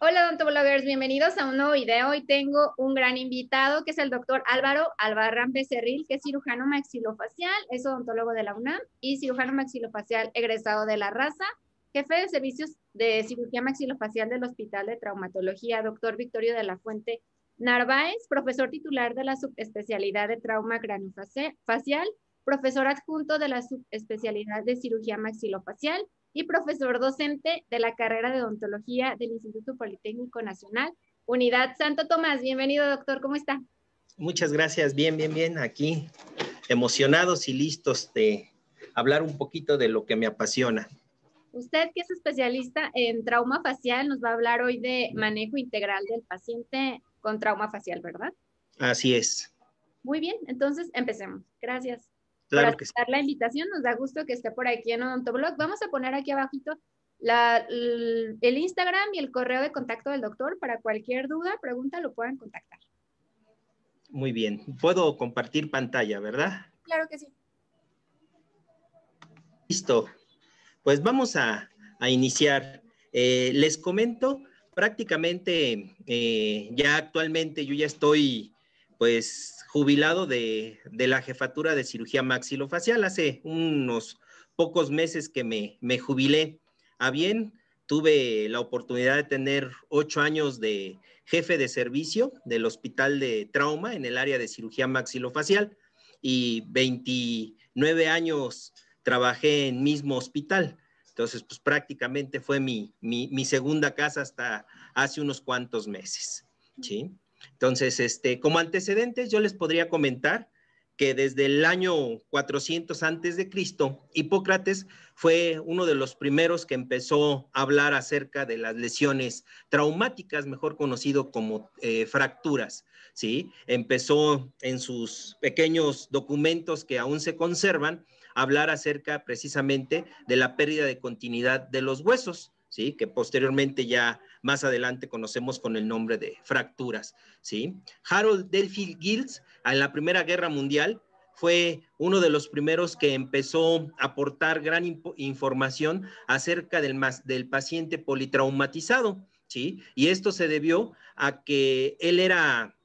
Hola bloggers. bienvenidos a un nuevo video. Hoy tengo un gran invitado que es el doctor Álvaro Albarrán Becerril, que es cirujano maxilofacial, es odontólogo de la UNAM y cirujano maxilofacial egresado de la raza, jefe de servicios de cirugía maxilofacial del Hospital de Traumatología, doctor Victorio de la Fuente Narváez, profesor titular de la subespecialidad de trauma craniofacial, profesor adjunto de la subespecialidad de cirugía maxilofacial y profesor docente de la carrera de odontología del Instituto Politécnico Nacional, Unidad Santo Tomás. Bienvenido, doctor, ¿cómo está? Muchas gracias, bien, bien, bien, aquí emocionados y listos de hablar un poquito de lo que me apasiona. Usted que es especialista en trauma facial, nos va a hablar hoy de manejo integral del paciente con trauma facial, ¿verdad? Así es. Muy bien, entonces empecemos. Gracias. Claro por aceptar la invitación. Nos da gusto que esté por aquí en Odontoblog. Vamos a poner aquí abajito el Instagram y el correo de contacto del doctor para cualquier duda, pregunta, lo puedan contactar. Muy bien. Puedo compartir pantalla, ¿verdad? Claro que sí. Listo. Pues vamos a, iniciar. Eh, les comento, prácticamente eh, ya actualmente yo ya estoy pues jubilado de, la jefatura de cirugía maxilofacial. Hace unos pocos meses que me, me jubilé a bien, tuve la oportunidad de tener ocho años de jefe de servicio del Hospital de Trauma en el área de cirugía maxilofacial y 29 años trabajé en mismo hospital. Entonces, pues prácticamente fue mi, mi, mi segunda casa hasta hace unos cuantos meses. ¿sí? Entonces, este, como antecedentes, yo les podría comentar que desde el año 400 antes de Cristo, Hipócrates fue uno de los primeros que empezó a hablar acerca de las lesiones traumáticas, mejor conocido como eh, fracturas, ¿sí? Empezó en sus pequeños documentos que aún se conservan a hablar acerca precisamente de la pérdida de continuidad de los huesos ¿sí? que posteriormente ya más adelante conocemos con el nombre de fracturas. ¿sí? Harold Delphi Gills, en la Primera Guerra Mundial, fue uno de los primeros que empezó a aportar gran información acerca del, del paciente politraumatizado. ¿sí? Y esto se debió a que él era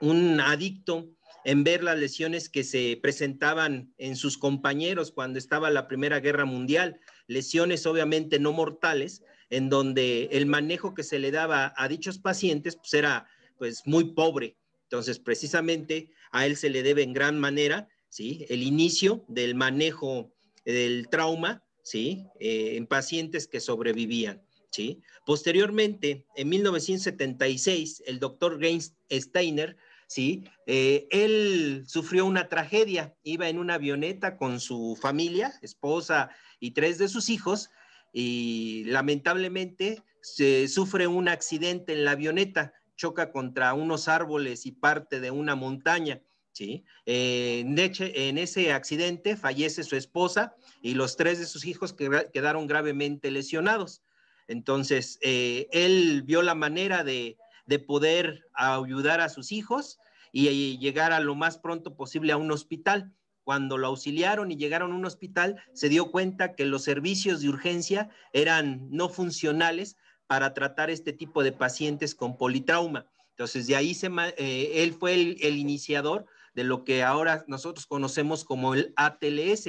un adicto en ver las lesiones que se presentaban en sus compañeros cuando estaba la Primera Guerra Mundial lesiones obviamente no mortales, en donde el manejo que se le daba a dichos pacientes pues, era pues muy pobre. Entonces, precisamente a él se le debe en gran manera, ¿sí? El inicio del manejo del trauma, ¿sí? Eh, en pacientes que sobrevivían, ¿sí? Posteriormente, en 1976, el doctor Gaines Steiner ¿sí? Eh, él sufrió una tragedia, iba en una avioneta con su familia, esposa y tres de sus hijos, y lamentablemente se sufre un accidente en la avioneta, choca contra unos árboles y parte de una montaña. ¿sí? Eh, en ese accidente fallece su esposa y los tres de sus hijos quedaron gravemente lesionados. Entonces, eh, él vio la manera de, de poder ayudar a sus hijos y llegar a lo más pronto posible a un hospital. Cuando lo auxiliaron y llegaron a un hospital, se dio cuenta que los servicios de urgencia eran no funcionales para tratar este tipo de pacientes con politrauma. Entonces, de ahí se, eh, él fue el, iniciador de lo que ahora nosotros conocemos como el ATLS,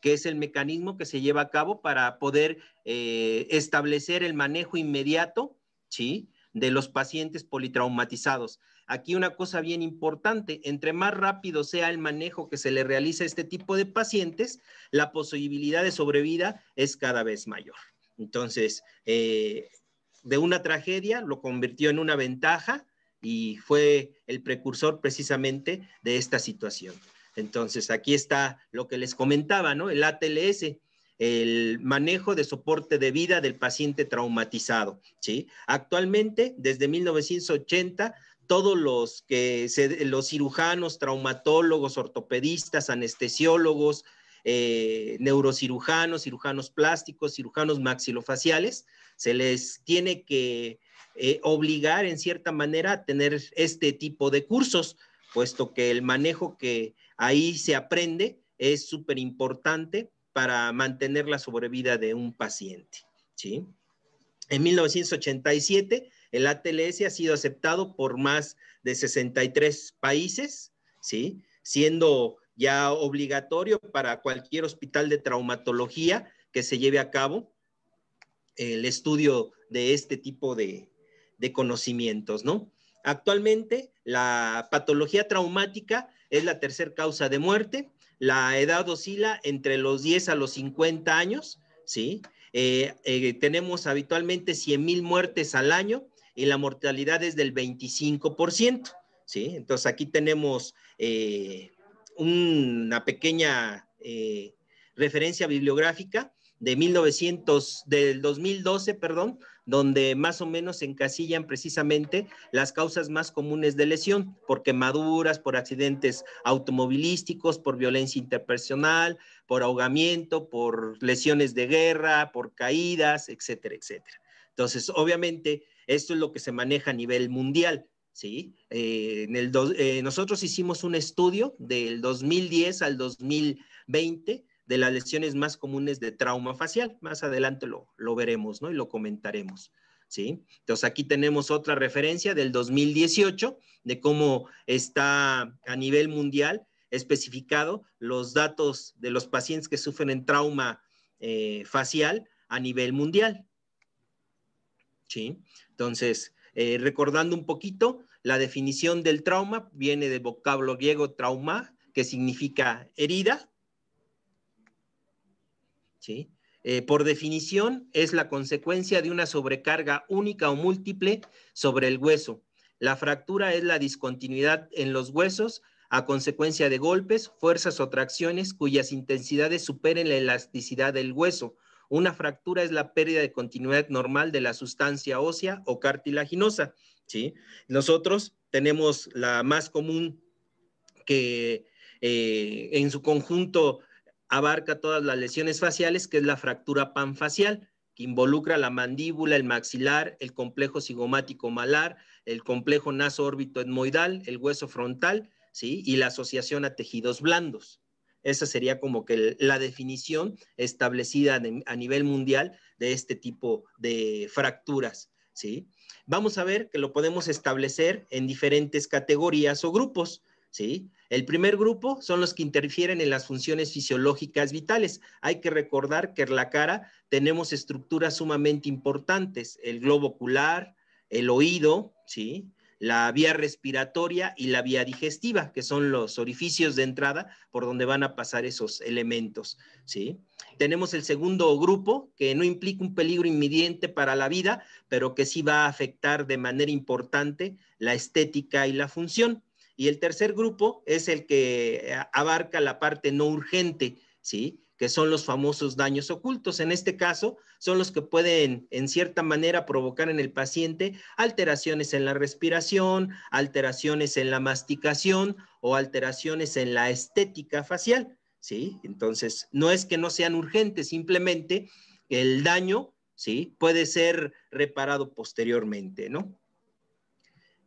que es el mecanismo que se lleva a cabo para poder eh, establecer el manejo inmediato, ¿sí? de los pacientes politraumatizados. Aquí una cosa bien importante, entre más rápido sea el manejo que se le realiza a este tipo de pacientes, la posibilidad de sobrevida es cada vez mayor. Entonces, eh, de una tragedia lo convirtió en una ventaja y fue el precursor precisamente de esta situación. Entonces, aquí está lo que les comentaba, ¿no? El ATLS, el manejo de soporte de vida del paciente traumatizado. ¿sí? Actualmente, desde 1980, todos los, que los cirujanos, traumatólogos, ortopedistas, anestesiólogos, eh, neurocirujanos, cirujanos plásticos, cirujanos maxilofaciales, se les tiene que eh, obligar en cierta manera a tener este tipo de cursos, puesto que el manejo que ahí se aprende es súper importante para mantener la sobrevida de un paciente. En 1987, el ATLS ha sido aceptado por más de 63 países, ¿sí? siendo ya obligatorio para cualquier hospital de traumatología que se lleve a cabo el estudio de este tipo de, conocimientos, Actualmente, la patología traumática es la tercera causa de muerte la edad oscila entre los 10 a los 50 años, ¿sí? Eh, eh, tenemos habitualmente 100 muertes al año y la mortalidad es del 25%, ¿sí? Entonces aquí tenemos eh, una pequeña referencia bibliográfica de 1900, del 2012, perdón, donde más o menos se encasillan precisamente las causas más comunes de lesión, por quemaduras, por accidentes automovilísticos, por violencia interpersonal, por ahogamiento, por lesiones de guerra, por caídas, etcétera, etcétera. Entonces, obviamente, esto es lo que se maneja a nivel mundial. ¿sí? Eh, en el eh, nosotros hicimos un estudio del 2010 al 2020 de las lesiones más comunes de trauma facial. Más adelante lo, veremos, ¿no? Y lo comentaremos. ¿Sí? Entonces aquí tenemos otra referencia del 2018 de cómo está a nivel mundial especificado los datos de los pacientes que sufren trauma eh, facial a nivel mundial. ¿Sí? Entonces, eh, recordando un poquito, la definición del trauma viene del vocablo griego trauma, que significa herida, eh, por definición, es la consecuencia de una sobrecarga única o múltiple sobre el hueso. La fractura es la discontinuidad en los huesos a consecuencia de golpes, fuerzas o tracciones cuyas intensidades superen la elasticidad del hueso. Una fractura es la pérdida de continuidad normal de la sustancia ósea o cartilaginosa. ¿sí? Nosotros tenemos la más común que eh, en su conjunto abarca todas las lesiones faciales, que es la fractura panfacial, que involucra la mandíbula, el maxilar, el complejo cigomático malar, el complejo naso órbito etmoidal, el hueso frontal, ¿sí? Y la asociación a tejidos blandos. Esa sería como que la definición establecida a nivel mundial de este tipo de fracturas, ¿sí? Vamos a ver que lo podemos establecer en diferentes categorías o grupos, ¿sí? El primer grupo son los que interfieren en las funciones fisiológicas vitales. Hay que recordar que en la cara tenemos estructuras sumamente importantes, el globo ocular, el oído, ¿sí? la vía respiratoria y la vía digestiva, que son los orificios de entrada por donde van a pasar esos elementos. ¿sí? Tenemos el segundo grupo, que no implica un peligro inminente para la vida, pero que sí va a afectar de manera importante la estética y la función. Y el tercer grupo es el que eh, abarca la parte no urgente, ¿sí? que son los famosos daños ocultos. En este caso, son los que pueden, en cierta manera, provocar en el paciente alteraciones en la respiración, alteraciones en la masticación o alteraciones en la estética facial. ¿sí? Entonces, no es que no sean urgentes, simplemente el daño ¿sí? puede ser reparado posteriormente. ¿no?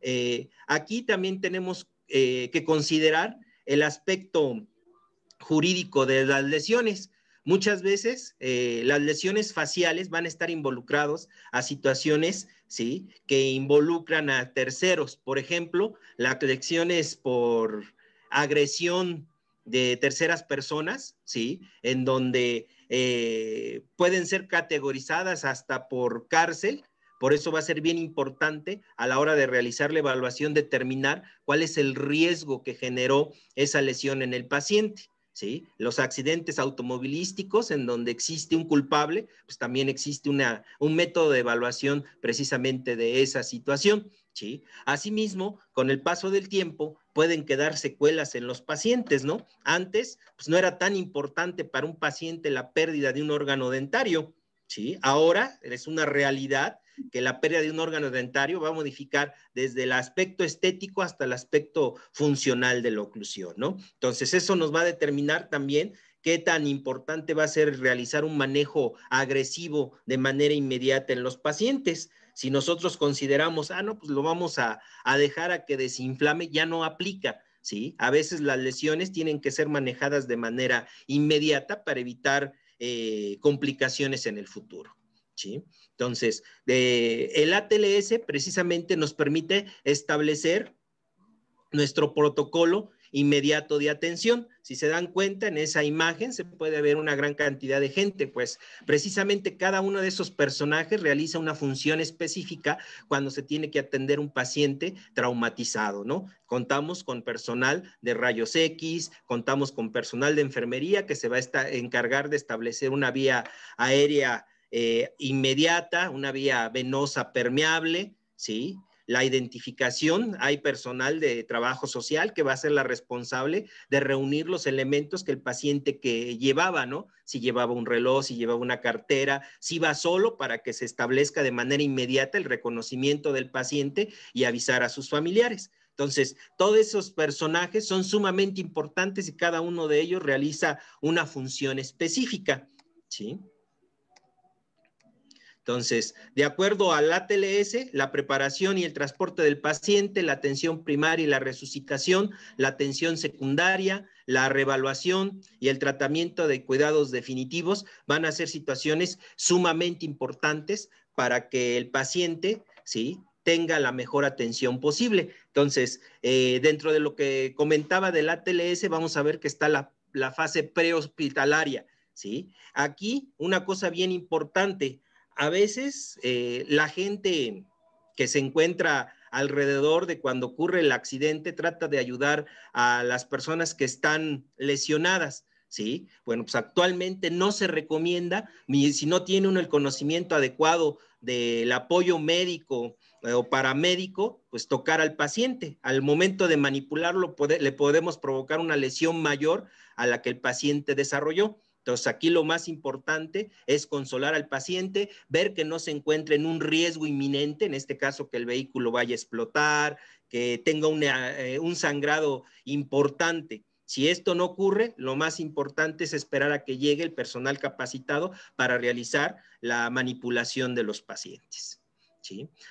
Eh, aquí también tenemos eh, que considerar el aspecto jurídico de las lesiones. Muchas veces eh, las lesiones faciales van a estar involucrados a situaciones ¿sí? que involucran a terceros. Por ejemplo, las lesiones por agresión de terceras personas, ¿sí? en donde eh, pueden ser categorizadas hasta por cárcel por eso va a ser bien importante a la hora de realizar la evaluación determinar cuál es el riesgo que generó esa lesión en el paciente. ¿Sí? Los accidentes automovilísticos en donde existe un culpable, pues también existe una, un método de evaluación precisamente de esa situación. ¿sí? Asimismo, con el paso del tiempo pueden quedar secuelas en los pacientes, ¿no? Antes, pues no era tan importante para un paciente la pérdida de un órgano dentario, ¿sí? Ahora es una realidad que la pérdida de un órgano dentario va a modificar desde el aspecto estético hasta el aspecto funcional de la oclusión, ¿no? Entonces, eso nos va a determinar también qué tan importante va a ser realizar un manejo agresivo de manera inmediata en los pacientes. Si nosotros consideramos, ah, no, pues lo vamos a, dejar a que desinflame, ya no aplica. ¿Sí? A veces las lesiones tienen que ser manejadas de manera inmediata para evitar eh, complicaciones en el futuro. Entonces, el ATLS precisamente nos permite establecer nuestro protocolo inmediato de atención. Si se dan cuenta, en esa imagen se puede ver una gran cantidad de gente, pues precisamente cada uno de esos personajes realiza una función específica cuando se tiene que atender un paciente traumatizado, ¿no? Contamos con personal de rayos X, contamos con personal de enfermería que se va a encargar de establecer una vía aérea eh, inmediata, una vía venosa permeable, ¿sí? La identificación, hay personal de trabajo social que va a ser la responsable de reunir los elementos que el paciente que llevaba, ¿no? Si llevaba un reloj, si llevaba una cartera, si va solo para que se establezca de manera inmediata el reconocimiento del paciente y avisar a sus familiares. Entonces, todos esos personajes son sumamente importantes y cada uno de ellos realiza una función específica, ¿sí? Entonces, de acuerdo al ATLS, la preparación y el transporte del paciente, la atención primaria y la resucitación, la atención secundaria, la revaluación y el tratamiento de cuidados definitivos van a ser situaciones sumamente importantes para que el paciente, ¿sí? tenga la mejor atención posible. Entonces, eh, dentro de lo que comentaba del ATLS, vamos a ver que está la, la fase prehospitalaria, ¿sí? Aquí, una cosa bien importante, a veces eh, la gente que se encuentra alrededor de cuando ocurre el accidente trata de ayudar a las personas que están lesionadas. ¿sí? Bueno, pues actualmente no se recomienda, ni si no tiene uno el conocimiento adecuado del apoyo médico eh, o paramédico, pues tocar al paciente. Al momento de manipularlo, le podemos provocar una lesión mayor a la que el paciente desarrolló. Entonces, aquí lo más importante es consolar al paciente, ver que no se encuentre en un riesgo inminente, en este caso que el vehículo vaya a explotar, que tenga eh, un sangrado importante. Si esto no ocurre, lo más importante es esperar a que llegue el personal capacitado para realizar la manipulación de los pacientes.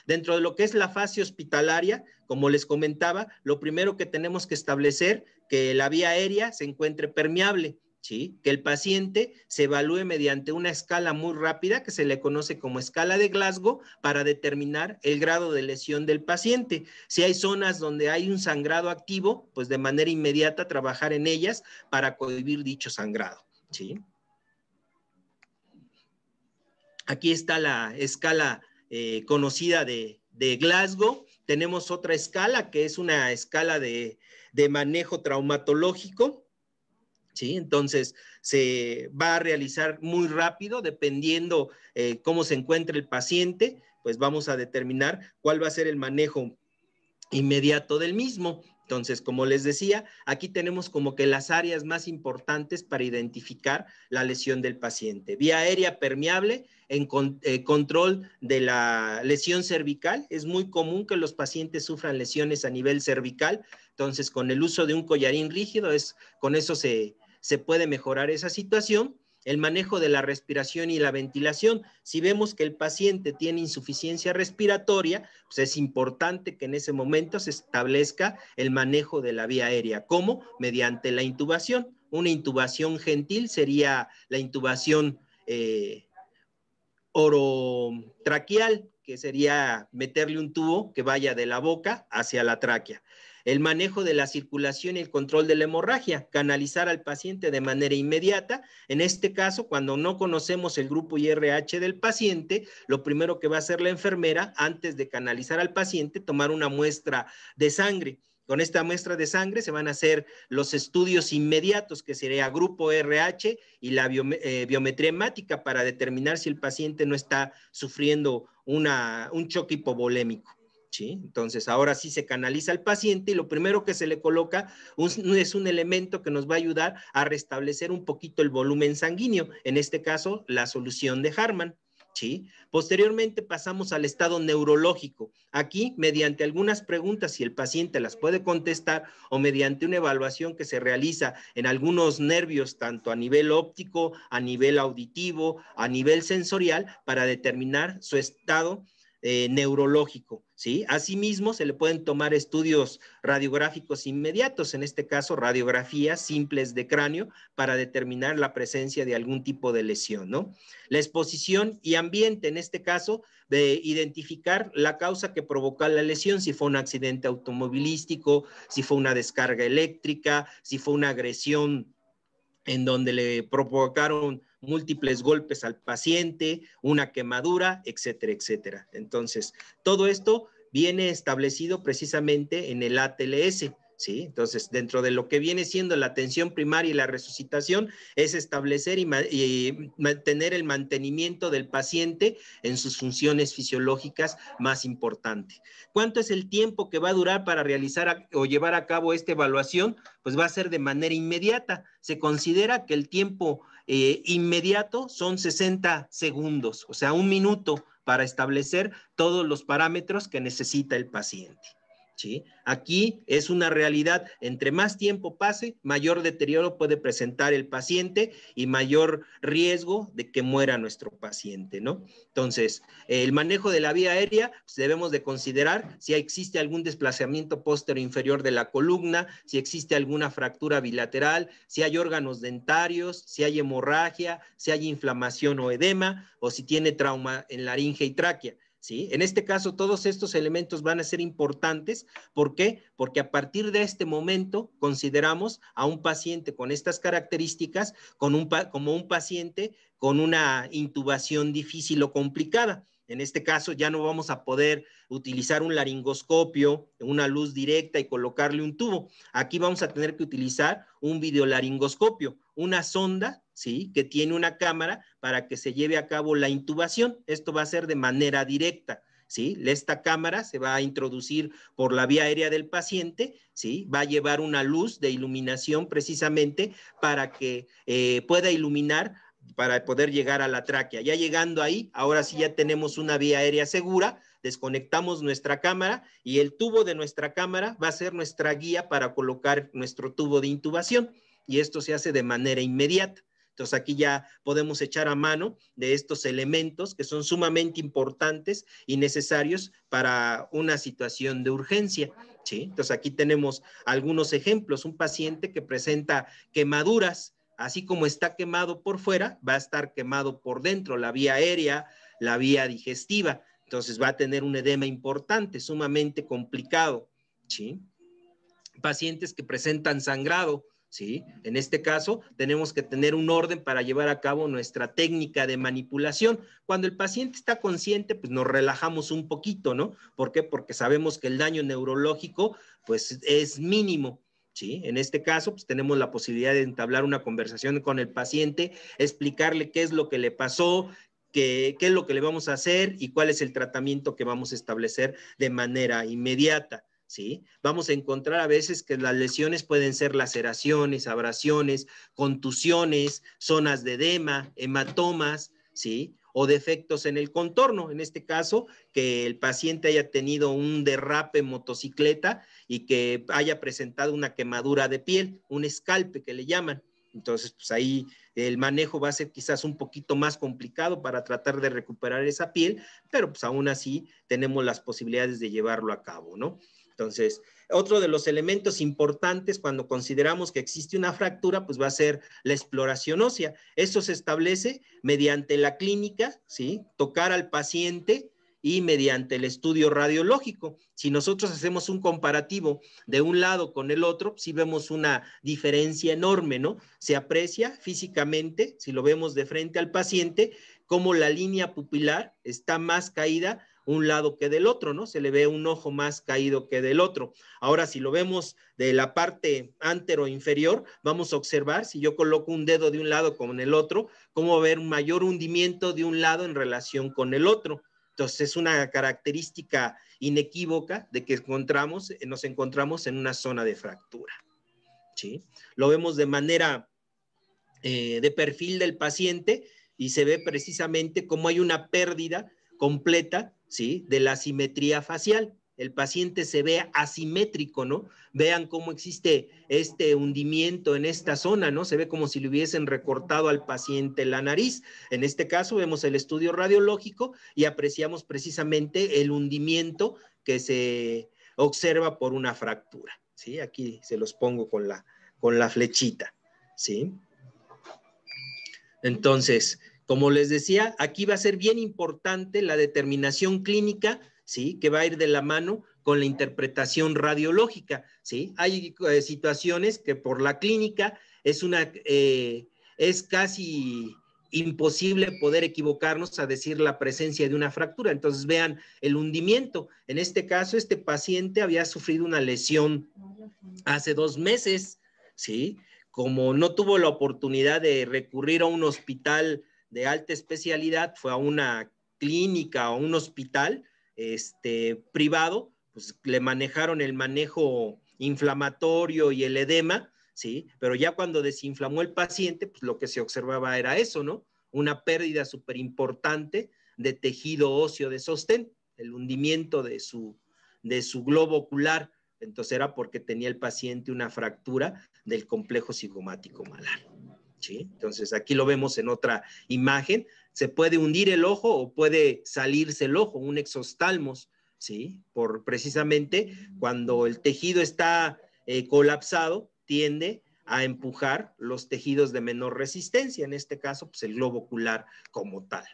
Dentro de lo que es la fase hospitalaria, como les comentaba, lo primero que tenemos que establecer que la vía aérea se encuentre permeable que el paciente se evalúe mediante una escala muy rápida que se le conoce como escala de Glasgow para determinar el grado de lesión del paciente. Si hay zonas donde hay un sangrado activo, pues de manera inmediata trabajar en ellas para cohibir dicho sangrado, Aquí está la escala eh, conocida de, Glasgow. Tenemos otra escala que es una escala de manejo traumatológico entonces, se va a realizar muy rápido, dependiendo eh, cómo se encuentre el paciente, pues vamos a determinar cuál va a ser el manejo inmediato del mismo. Entonces, como les decía, aquí tenemos como que las áreas más importantes para identificar la lesión del paciente. Vía aérea permeable, en eh, control de la lesión cervical. Es muy común que los pacientes sufran lesiones a nivel cervical. Entonces, con el uso de un collarín rígido, es, con eso se, se puede mejorar esa situación. El manejo de la respiración y la ventilación. Si vemos que el paciente tiene insuficiencia respiratoria, pues es importante que en ese momento se establezca el manejo de la vía aérea. ¿Cómo? Mediante la intubación. Una intubación gentil sería la intubación eh, orotraquial, que sería meterle un tubo que vaya de la boca hacia la tráquea el manejo de la circulación y el control de la hemorragia, canalizar al paciente de manera inmediata. En este caso, cuando no conocemos el grupo IRH del paciente, lo primero que va a hacer la enfermera antes de canalizar al paciente, tomar una muestra de sangre. Con esta muestra de sangre se van a hacer los estudios inmediatos, que sería grupo RH y la eh, biometría hemática, para determinar si el paciente no está sufriendo una, un choque hipovolémico. Entonces, ahora sí se canaliza al paciente y lo primero que se le coloca es un elemento que nos va a ayudar a restablecer un poquito el volumen sanguíneo, en este caso, la solución de Harman. ¿Sí? Posteriormente pasamos al estado neurológico. Aquí, mediante algunas preguntas, si el paciente las puede contestar o mediante una evaluación que se realiza en algunos nervios, tanto a nivel óptico, a nivel auditivo, a nivel sensorial, para determinar su estado eh, neurológico, ¿sí? Asimismo, se le pueden tomar estudios radiográficos inmediatos, en este caso radiografías simples de cráneo, para determinar la presencia de algún tipo de lesión, ¿no? La exposición y ambiente, en este caso, de identificar la causa que provocó la lesión, si fue un accidente automovilístico, si fue una descarga eléctrica, si fue una agresión en donde le provocaron múltiples golpes al paciente, una quemadura, etcétera, etcétera. Entonces, todo esto viene establecido precisamente en el ATLS. ¿sí? Entonces, dentro de lo que viene siendo la atención primaria y la resucitación, es establecer y, mantener el mantenimiento del paciente en sus funciones fisiológicas más importante. ¿Cuánto es el tiempo que va a durar para realizar o llevar a cabo esta evaluación? Pues va a ser de manera inmediata. Se considera que el tiempo eh, inmediato son 60 segundos, o sea, un minuto para establecer todos los parámetros que necesita el paciente. Aquí es una realidad, entre más tiempo pase, mayor deterioro puede presentar el paciente y mayor riesgo de que muera nuestro paciente, ¿no? Entonces, el manejo de la vía aérea, pues, debemos de considerar si existe algún desplazamiento póstero inferior de la columna, si existe alguna fractura bilateral, si hay órganos dentarios, si hay hemorragia, si hay inflamación o edema, o si tiene trauma en laringe y tráquea. En este caso, todos estos elementos van a ser importantes. ¿Por qué? Porque a partir de este momento consideramos a un paciente con estas características como un paciente con una intubación difícil o complicada. En este caso ya no vamos a poder utilizar un laringoscopio, una luz directa y colocarle un tubo. Aquí vamos a tener que utilizar un videolaringoscopio, una sonda que tiene una cámara para que se lleve a cabo la intubación. Esto va a ser de manera directa. ¿Sí? Esta cámara se va a introducir por la vía aérea del paciente, ¿sí? Va a llevar una luz de iluminación precisamente para que eh, pueda iluminar para poder llegar a la tráquea. Ya llegando ahí, ahora sí ya tenemos una vía aérea segura, desconectamos nuestra cámara y el tubo de nuestra cámara va a ser nuestra guía para colocar nuestro tubo de intubación y esto se hace de manera inmediata. Entonces aquí ya podemos echar a mano de estos elementos que son sumamente importantes y necesarios para una situación de urgencia. Entonces aquí tenemos algunos ejemplos. Un paciente que presenta quemaduras, así como está quemado por fuera, va a estar quemado por dentro, la vía aérea, la vía digestiva. Entonces va a tener un edema importante, sumamente complicado. Pacientes que presentan sangrado, en este caso, tenemos que tener un orden para llevar a cabo nuestra técnica de manipulación. Cuando el paciente está consciente, pues nos relajamos un poquito, ¿no? ¿Por qué? Porque sabemos que el daño neurológico, pues es mínimo. ¿Sí? En este caso, pues tenemos la posibilidad de entablar una conversación con el paciente, explicarle qué es lo que le pasó, qué es lo que le vamos a hacer y cuál es el tratamiento que vamos a establecer de manera inmediata. Vamos a encontrar a veces que las lesiones pueden ser laceraciones, abrasiones, contusiones, zonas de edema, hematomas, ¿sí? O defectos en el contorno, en este caso, que el paciente haya tenido un derrape en motocicleta y que haya presentado una quemadura de piel, un escalpe que le llaman. Entonces, pues ahí el manejo va a ser quizás un poquito más complicado para tratar de recuperar esa piel, pero pues aún así tenemos las posibilidades de llevarlo a cabo, entonces, otro de los elementos importantes cuando consideramos que existe una fractura, pues va a ser la exploración ósea. Eso se establece mediante la clínica, ¿sí? Tocar al paciente y mediante el estudio radiológico. Si nosotros hacemos un comparativo de un lado con el otro, sí vemos una diferencia enorme, ¿no? Se aprecia físicamente, si lo vemos de frente al paciente, como la línea pupilar está más caída un lado que del otro, ¿no? Se le ve un ojo más caído que del otro. Ahora, si lo vemos de la parte antero inferior, vamos a observar, si yo coloco un dedo de un lado con el otro, cómo va a haber mayor hundimiento de un lado en relación con el otro. Entonces, es una característica inequívoca de que encontramos, eh, nos encontramos en una zona de fractura. ¿sí? Lo vemos de manera eh, de perfil del paciente y se ve precisamente cómo hay una pérdida completa ¿sí? De la simetría facial. El paciente se ve asimétrico, ¿no? Vean cómo existe este hundimiento en esta zona, ¿no? Se ve como si le hubiesen recortado al paciente la nariz. En este caso vemos el estudio radiológico y apreciamos precisamente el hundimiento que se observa por una fractura, ¿sí? Aquí se los pongo con la, con la flechita, ¿sí? Entonces, como les decía, aquí va a ser bien importante la determinación clínica, ¿sí? Que va a ir de la mano con la interpretación radiológica, ¿sí? Hay eh, situaciones que por la clínica es una, eh, es casi imposible poder equivocarnos a decir la presencia de una fractura. Entonces vean el hundimiento. En este caso, este paciente había sufrido una lesión hace dos meses, ¿sí? Como no tuvo la oportunidad de recurrir a un hospital de alta especialidad fue a una clínica o un hospital este, privado, pues le manejaron el manejo inflamatorio y el edema, ¿sí? Pero ya cuando desinflamó el paciente, pues lo que se observaba era eso, ¿no? Una pérdida súper importante de tejido óseo de sostén, el hundimiento de su, de su globo ocular. Entonces era porque tenía el paciente una fractura del complejo cigomático malar. Entonces aquí lo vemos en otra imagen. Se puede hundir el ojo o puede salirse el ojo, un exostalmos, ¿sí? Por precisamente cuando el tejido está eh, colapsado, tiende a empujar los tejidos de menor resistencia, en este caso, pues el globo ocular como tal.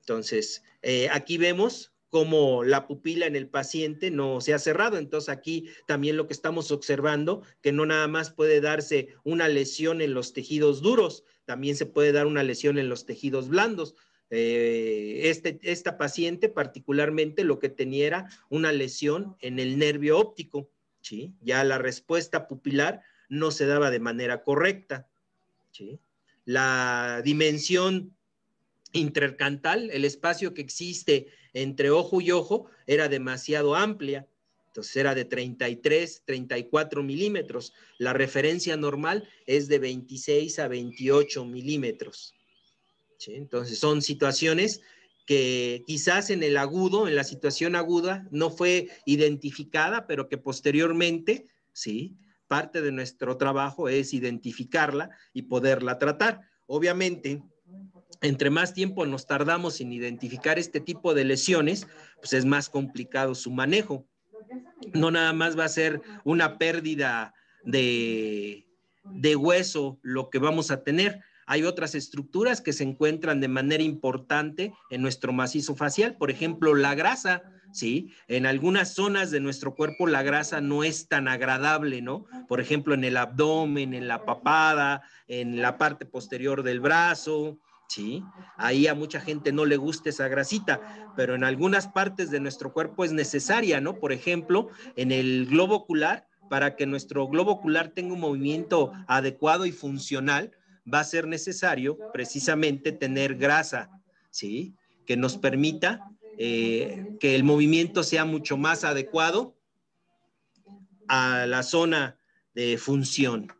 Entonces, eh, aquí vemos como la pupila en el paciente no se ha cerrado. Entonces aquí también lo que estamos observando, que no nada más puede darse una lesión en los tejidos duros, también se puede dar una lesión en los tejidos blandos. Eh, este, esta paciente particularmente lo que tenía era una lesión en el nervio óptico, ya la respuesta pupilar no se daba de manera correcta. La dimensión intercantal, el espacio que existe entre ojo y ojo era demasiado amplia, entonces era de 33, 34 milímetros. La referencia normal es de 26 a 28 milímetros. Entonces son situaciones que quizás en el agudo, en la situación aguda, no fue identificada, pero que posteriormente, sí, parte de nuestro trabajo es identificarla y poderla tratar. Obviamente, entre más tiempo nos tardamos en identificar este tipo de lesiones, pues es más complicado su manejo. No nada más va a ser una pérdida de, de hueso lo que vamos a tener. Hay otras estructuras que se encuentran de manera importante en nuestro macizo facial, por ejemplo, la grasa, ¿sí? En algunas zonas de nuestro cuerpo la grasa no es tan agradable, ¿no? Por ejemplo, en el abdomen, en la papada, en la parte posterior del brazo, ¿sí? Ahí a mucha gente no le gusta esa grasita, pero en algunas partes de nuestro cuerpo es necesaria, ¿no? Por ejemplo, en el globo ocular, para que nuestro globo ocular tenga un movimiento adecuado y funcional, va a ser necesario precisamente tener grasa, ¿sí? Que nos permita eh, que el movimiento sea mucho más adecuado a la zona de función.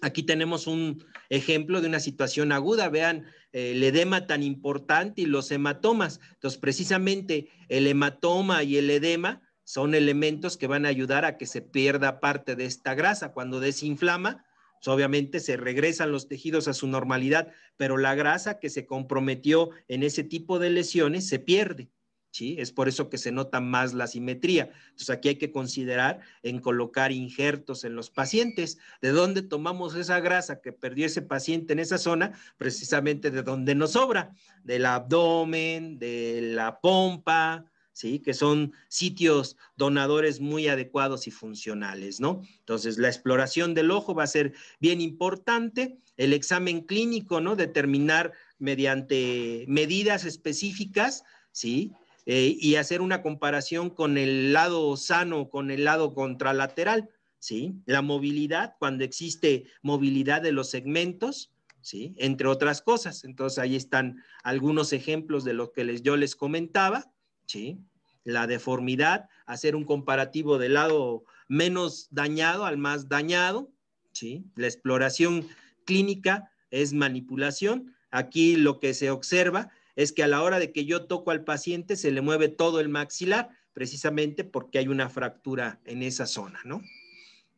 Aquí tenemos un, ejemplo de una situación aguda. Vean eh, el edema tan importante y los hematomas. Entonces, precisamente el hematoma y el edema son elementos que van a ayudar a que se pierda parte de esta grasa. Cuando desinflama, pues, obviamente se regresan los tejidos a su normalidad, pero la grasa que se comprometió en ese tipo de lesiones se pierde. ¿sí? Es por eso que se nota más la simetría. Entonces aquí hay que considerar en colocar injertos en los pacientes. ¿De dónde tomamos esa grasa que perdió ese paciente en esa zona? Precisamente de donde nos sobra, del abdomen, de la pompa, ¿sí? Que son sitios donadores muy adecuados y funcionales, ¿no? Entonces, la exploración del ojo va a ser bien importante, el examen clínico, ¿no? Determinar mediante medidas específicas, ¿sí? Eh, y hacer una comparación con el lado sano, con el lado contralateral, ¿sí? La movilidad, cuando existe movilidad de los segmentos, ¿sí? Entre otras cosas. Entonces ahí están algunos ejemplos de lo que yo les comentaba, ¿sí? La deformidad, hacer un comparativo del lado menos dañado al más dañado, ¿sí? La exploración clínica es manipulación. Aquí lo que se observa es que a la hora de que yo toco al paciente se le mueve todo el maxilar, precisamente porque hay una fractura en esa zona, ¿no?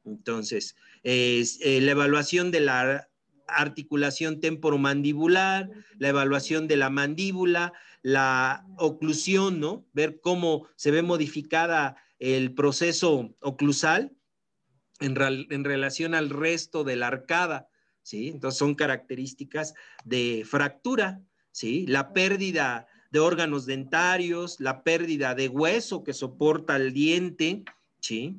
Entonces, eh, la evaluación de la articulación temporomandibular, la evaluación de la mandíbula, la oclusión, ¿no? Ver cómo se ve modificada el proceso oclusal en, en relación al resto de la arcada, ¿sí? Entonces son características de fractura, ¿sí? La pérdida de órganos dentarios, la pérdida de hueso que soporta el diente, ¿sí?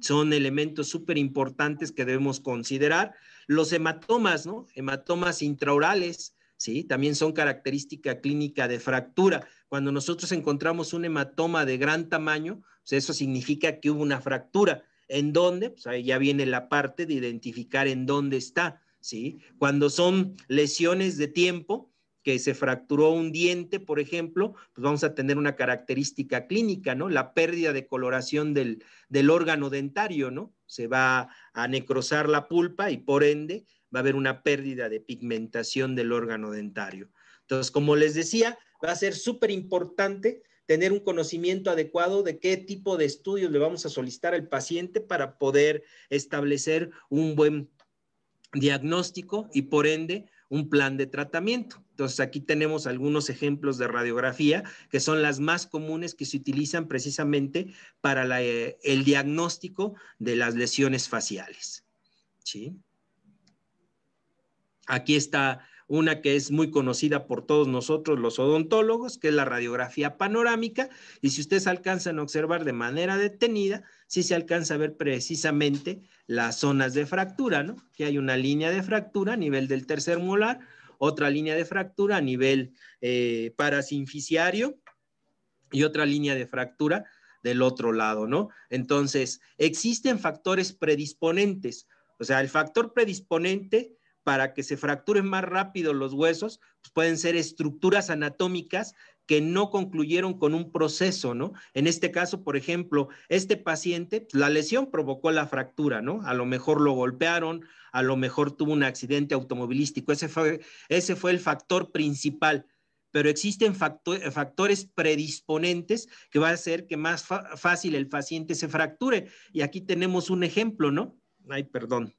Son elementos súper importantes que debemos considerar. Los hematomas, ¿no? Hematomas intraorales, ¿sí? También son característica clínica de fractura. Cuando nosotros encontramos un hematoma de gran tamaño, pues eso significa que hubo una fractura. ¿En dónde? Pues ahí ya viene la parte de identificar en dónde está, ¿sí? Cuando son lesiones de tiempo, que se fracturó un diente, por ejemplo, pues vamos a tener una característica clínica, ¿no? La pérdida de coloración del, del órgano dentario, ¿no? Se va a necrosar la pulpa y por ende va a haber una pérdida de pigmentación del órgano dentario. Entonces, como les decía, va a ser súper importante tener un conocimiento adecuado de qué tipo de estudios le vamos a solicitar al paciente para poder establecer un buen diagnóstico y por ende un plan de tratamiento. Entonces, aquí tenemos algunos ejemplos de radiografía que son las más comunes que se utilizan precisamente para eh, el diagnóstico de las lesiones faciales. Aquí está una que es muy conocida por todos nosotros los odontólogos, que es la radiografía panorámica, y si ustedes alcanzan a observar de manera detenida, sí se alcanza a ver precisamente las zonas de fractura, ¿no? Que hay una línea de fractura a nivel del tercer molar, otra línea de fractura a nivel eh, parasinficiario y otra línea de fractura del otro lado, ¿no? Entonces, existen factores predisponentes, o sea, el factor predisponente para que se fracturen más rápido los huesos, pues pueden ser estructuras anatómicas que no concluyeron con un proceso, ¿no? En este caso, por ejemplo, este paciente, pues, la lesión provocó la fractura, ¿no? A lo mejor lo golpearon, a lo mejor tuvo un accidente automovilístico, ese fue, el factor principal pero existen factores predisponentes que va a hacer que más fácil el paciente se fracture. Y aquí tenemos un ejemplo, ¿no? Ay, perdón.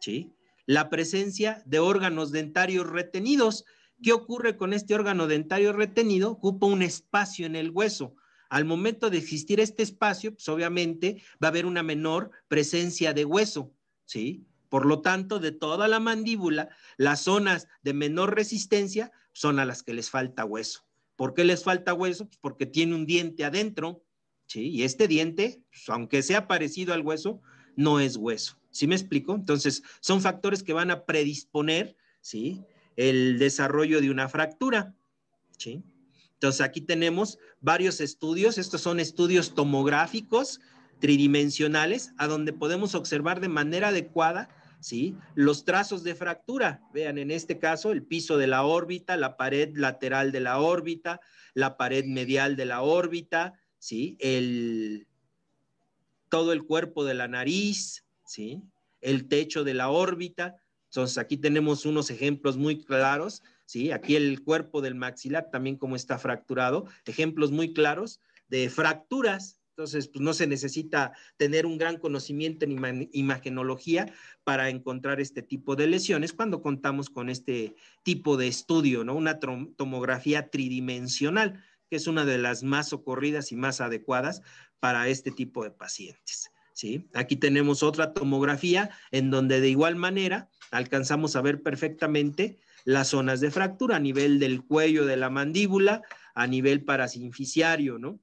Sí la presencia de órganos dentarios retenidos. ¿Qué ocurre con este órgano dentario retenido? Ocupa un espacio en el hueso. Al momento de existir este espacio, pues obviamente va a haber una menor presencia de hueso, ¿sí? Por lo tanto, de toda la mandíbula, las zonas de menor resistencia son a las que les falta hueso. ¿Por qué les falta hueso? Pues, porque tiene un diente adentro, ¿sí? Y este diente, pues, aunque sea parecido al hueso, no es hueso. ¿Sí me explico? Entonces, son factores que van a predisponer, ¿sí? El desarrollo de una fractura, ¿sí? Entonces, aquí tenemos varios estudios. Estos son estudios tomográficos tridimensionales a donde podemos observar de manera adecuada, ¿sí? Los trazos de fractura. Vean, en este caso, el piso de la órbita, la pared lateral de la órbita, la pared medial de la órbita, ¿sí? todo el cuerpo de la nariz, ¿sí? El techo de la órbita. Entonces, aquí tenemos unos ejemplos muy claros, ¿sí? Aquí el cuerpo del maxilar también como está fracturado, ejemplos muy claros de fracturas, entonces, pues no se necesita tener un gran conocimiento en imagenología para encontrar este tipo de lesiones cuando contamos con este tipo de estudio, Una tomografía tridimensional, que es una de las más ocurridas y más adecuadas para este tipo de pacientes. Aquí tenemos otra tomografía en donde de igual manera alcanzamos a ver perfectamente las zonas de fractura a nivel del cuello de la mandíbula, a nivel parasinficiario, ¿no?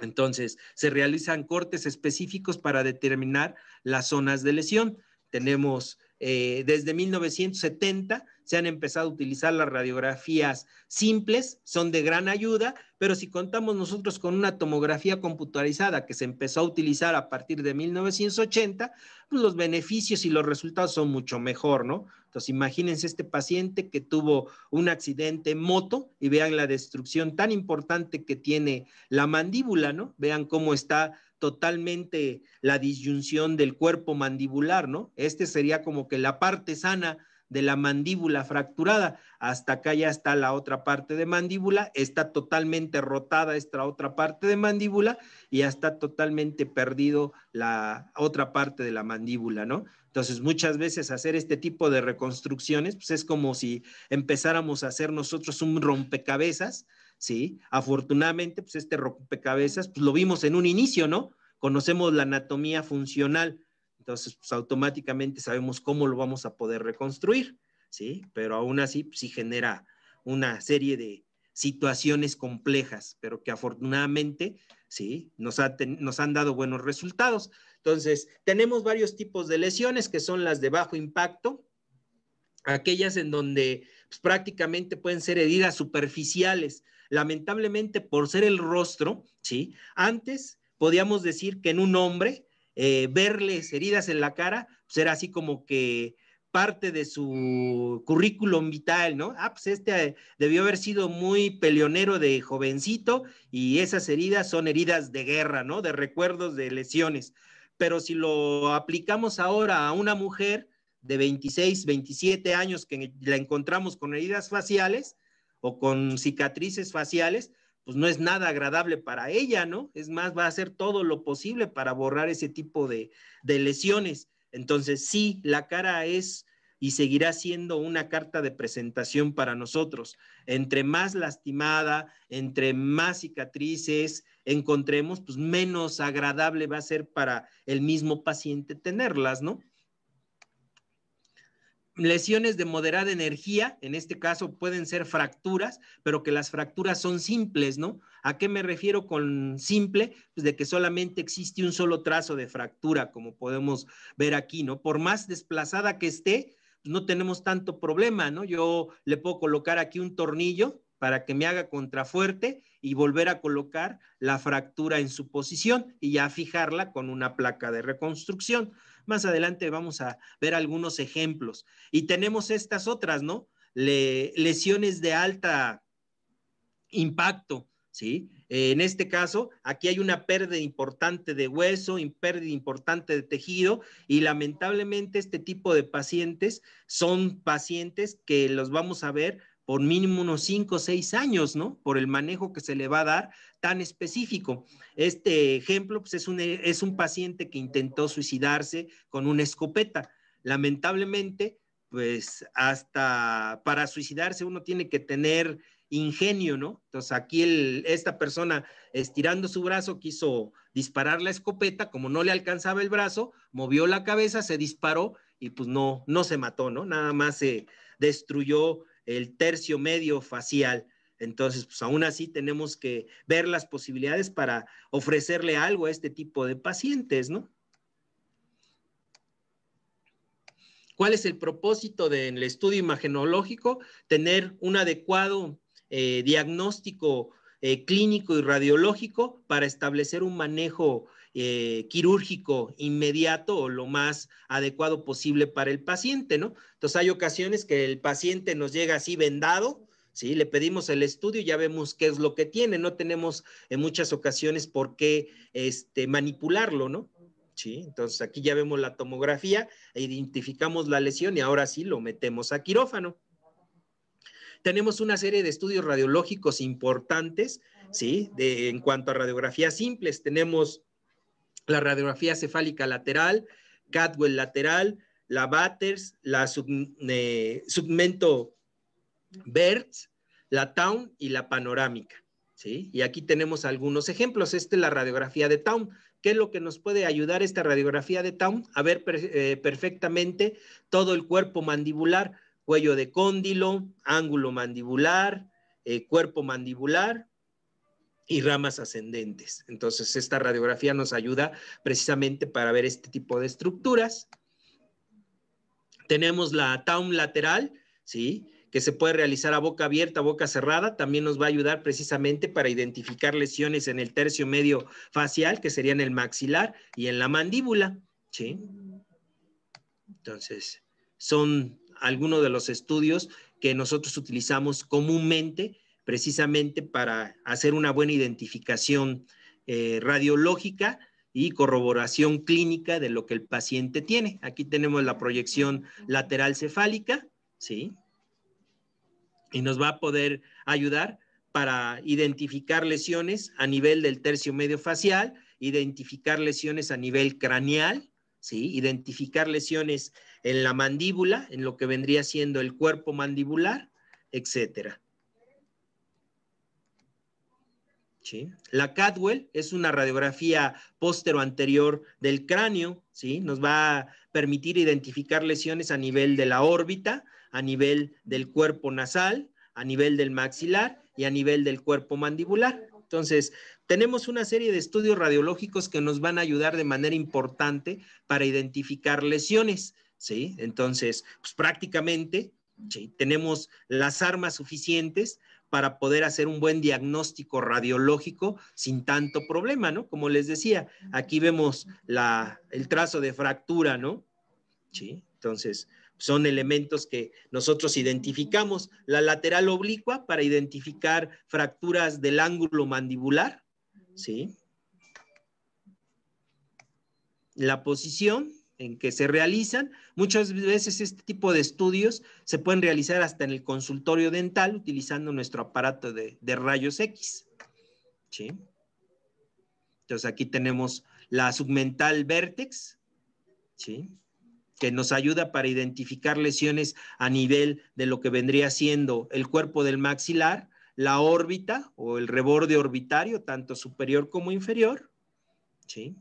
Entonces, se realizan cortes específicos para determinar las zonas de lesión. Tenemos eh, desde 1970 se han empezado a utilizar las radiografías simples, son de gran ayuda, pero si contamos nosotros con una tomografía computarizada que se empezó a utilizar a partir de 1980, pues los beneficios y los resultados son mucho mejor, ¿no? Entonces imagínense este paciente que tuvo un accidente en moto y vean la destrucción tan importante que tiene la mandíbula, ¿no? Vean cómo está totalmente la disyunción del cuerpo mandibular, ¿no? Este sería como que la parte sana de la mandíbula fracturada. Hasta acá ya está la otra parte de mandíbula, está totalmente rotada esta otra parte de mandíbula y ya está totalmente perdido la otra parte de la mandíbula, ¿no? Entonces, muchas veces hacer este tipo de reconstrucciones, pues es como si empezáramos a hacer nosotros un rompecabezas ¿sí? Afortunadamente, pues este rompecabezas, pues, lo vimos en un inicio, ¿no? Conocemos la anatomía funcional, entonces, pues, automáticamente sabemos cómo lo vamos a poder reconstruir, ¿sí? Pero aún así, pues, genera una serie de situaciones complejas, pero que afortunadamente, ¿sí? Nos, han dado buenos resultados. Entonces, tenemos varios tipos de lesiones que son las de bajo impacto, aquellas en donde prácticamente pueden ser heridas superficiales, lamentablemente por ser el rostro, ¿sí? Antes podíamos decir que en un hombre eh, verles heridas en la cara, será pues, era así como que parte de su currículum vital, ¿no? Ah, pues este debió haber sido muy peleonero de jovencito y esas heridas son heridas de guerra, ¿no? De recuerdos, de lesiones. Pero si lo aplicamos ahora a una mujer de 26, 27 años que la encontramos con heridas faciales, o con cicatrices faciales, pues no es nada agradable para ella, ¿no? Es más, va a hacer todo lo posible para borrar ese tipo de, lesiones. Entonces, sí, la cara es y seguirá siendo una carta de presentación para nosotros. Entre más lastimada, entre más cicatrices encontremos, pues menos agradable va a ser para el mismo paciente tenerlas, ¿no? lesiones de moderada energía, en este caso pueden ser fracturas, pero que las fracturas son simples, ¿no? ¿A qué me refiero con simple? Pues de que solamente existe un solo trazo de fractura, como podemos ver aquí, ¿no? Por más desplazada que esté, pues no tenemos tanto problema, ¿no? Yo le puedo colocar aquí un tornillo para que me haga contrafuerte y volver a colocar la fractura en su posición y ya fijarla con una placa de reconstrucción. Más adelante vamos a ver algunos ejemplos. Y tenemos estas otras, ¿no? lesiones de alta impacto, ¿sí? en este caso, aquí hay una pérdida importante de hueso, pérdida importante de tejido y lamentablemente este tipo de pacientes son pacientes que los vamos a ver por mínimo unos 5 o 6 años, ¿no? Por el manejo que se le va a dar tan específico. Este ejemplo pues es, un, es un paciente que intentó suicidarse con una escopeta. Lamentablemente, pues hasta para suicidarse uno tiene que tener ingenio, ¿no? Entonces aquí esta persona estirando su brazo quiso disparar la escopeta, como no le alcanzaba el brazo, movió la cabeza, se disparó y pues no, no se mató, ¿no? Nada más se destruyó el tercio medio facial. Entonces, pues aún así tenemos que ver las posibilidades para ofrecerle algo a este tipo de pacientes, ¿no? ¿Cuál es el propósito del estudio imagenológico? Tener un adecuado eh, diagnóstico eh, clínico y radiológico para establecer un manejo eh, quirúrgico inmediato o lo más adecuado posible para el paciente, ¿no? Entonces hay ocasiones que el paciente nos llega así vendado, ¿sí? Le pedimos el estudio y ya vemos qué es lo que tiene, no tenemos en muchas ocasiones por qué este, manipularlo, ¿no? Sí, entonces aquí ya vemos la tomografía, e identificamos la lesión y ahora sí lo metemos a quirófano. Tenemos una serie de estudios radiológicos importantes, ¿sí? De, en cuanto a radiografías simples, tenemos la radiografía cefálica lateral, Cadwell lateral, la Batters, la eh, submento BERTS, la Town y la panorámica. ¿sí? Y aquí tenemos algunos ejemplos. Esta es la radiografía de Town. ¿Qué es lo que nos puede ayudar esta radiografía de Town? A ver eh, perfectamente todo el cuerpo mandibular, cuello de cóndilo, ángulo mandibular, eh, cuerpo mandibular, y ramas ascendentes. Entonces, esta radiografía nos ayuda precisamente para ver este tipo de estructuras. Tenemos la taum lateral, ¿sí? que se puede realizar a boca abierta, boca cerrada, también nos va a ayudar precisamente para identificar lesiones en el tercio medio facial, que serían el maxilar y en la mandíbula. Entonces, son algunos de los estudios que nosotros utilizamos comúnmente precisamente para hacer una buena identificación eh, radiológica y corroboración clínica de lo que el paciente tiene. Aquí tenemos la proyección lateral cefálica, ¿sí? Y nos va a poder ayudar para identificar lesiones a nivel del tercio medio facial, identificar lesiones a nivel craneal, ¿sí? identificar lesiones en la mandíbula, en lo que vendría siendo el cuerpo mandibular, etcétera. La Cadwell es una radiografía postero anterior del cráneo, ¿sí? Nos va a permitir identificar lesiones a nivel de la órbita, a nivel del cuerpo nasal, a nivel del maxilar y a nivel del cuerpo mandibular. Entonces, tenemos una serie de estudios radiológicos que nos van a ayudar de manera importante para identificar lesiones, ¿sí? Entonces, pues, prácticamente tenemos las armas suficientes para poder hacer un buen diagnóstico radiológico sin tanto problema, ¿no? Como les decía, aquí vemos el trazo de fractura, ¿no? Sí, entonces son elementos que nosotros identificamos. La lateral oblicua para identificar fracturas del ángulo mandibular, ¿sí? La posición, en que se realizan. Muchas veces este tipo de estudios se pueden realizar hasta en el consultorio dental utilizando nuestro aparato de, rayos X. ¿Sí? Entonces aquí tenemos la submental Vertex, ¿sí? que nos ayuda para identificar lesiones a nivel de lo que vendría siendo el cuerpo del maxilar, la órbita o el reborde orbitario, tanto superior como inferior. ¿sí?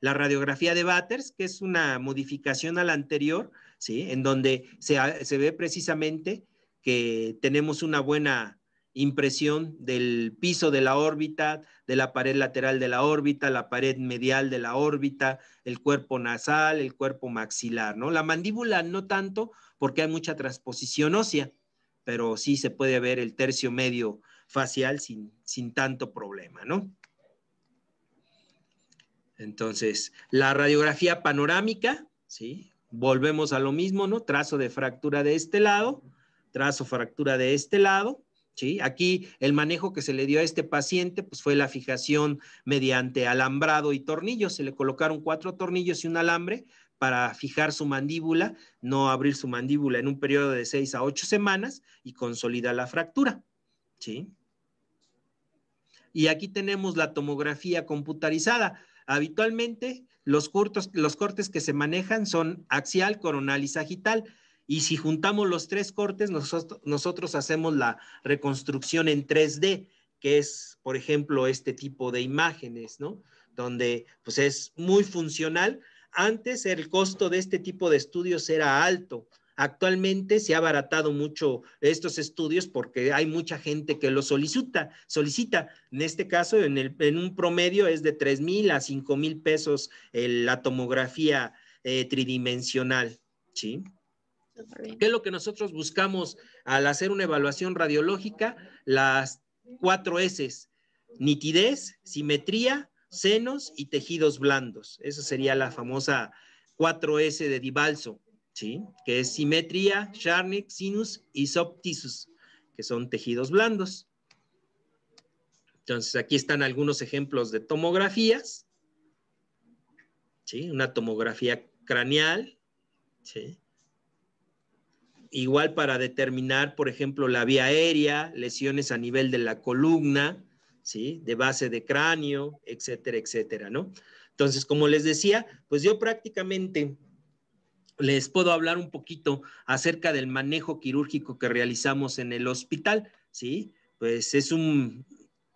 la radiografía de Batters, que es una modificación a la anterior, en donde se, ve precisamente que tenemos una buena impresión del piso de la órbita, de la pared lateral de la órbita, la pared medial de la órbita, el cuerpo nasal, el cuerpo maxilar, ¿no? La mandíbula no tanto porque hay mucha transposición ósea, pero sí se puede ver el tercio medio facial sin, sin tanto problema, ¿no? Entonces, la radiografía panorámica, ¿sí? Volvemos a lo mismo, ¿no? Trazo de fractura de este lado, trazo fractura de este lado, ¿sí? Aquí el manejo que se le dio a este paciente, pues fue la fijación mediante alambrado y tornillos. Se le colocaron cuatro tornillos y un alambre para fijar su mandíbula, no abrir su mandíbula en un periodo de seis a ocho semanas y consolidar la fractura, ¿sí? Y aquí tenemos la tomografía computarizada. Habitualmente los, los cortes que se manejan son axial, coronal y sagital. Y si juntamos los tres cortes, nosotros, hacemos la reconstrucción en 3D, que es, por ejemplo, este tipo de imágenes, ¿no? Donde pues es muy funcional. Antes el costo de este tipo de estudios era alto, Actualmente se ha abaratado mucho estos estudios porque hay mucha gente que los solicita. solicita. En este caso, en, un promedio es de 3 mil a 5 mil pesos eh, la tomografía eh, tridimensional. ¿sí? ¿Qué es lo que nosotros buscamos al hacer una evaluación radiológica? Las cuatro S, nitidez, simetría, senos y tejidos blandos. Esa sería la famosa 4S de Dibalso. ¿sí? que es simetría, charnic, sinus y soptisus, que son tejidos blandos. Entonces, aquí están algunos ejemplos de tomografías. ¿sí? Una tomografía craneal. ¿sí? Igual para determinar, por ejemplo, la vía aérea, lesiones a nivel de la columna, ¿sí? de base de cráneo, etcétera, etcétera. ¿no? Entonces, como les decía, pues yo prácticamente les puedo hablar un poquito acerca del manejo quirúrgico que realizamos en el hospital, ¿sí? Pues es un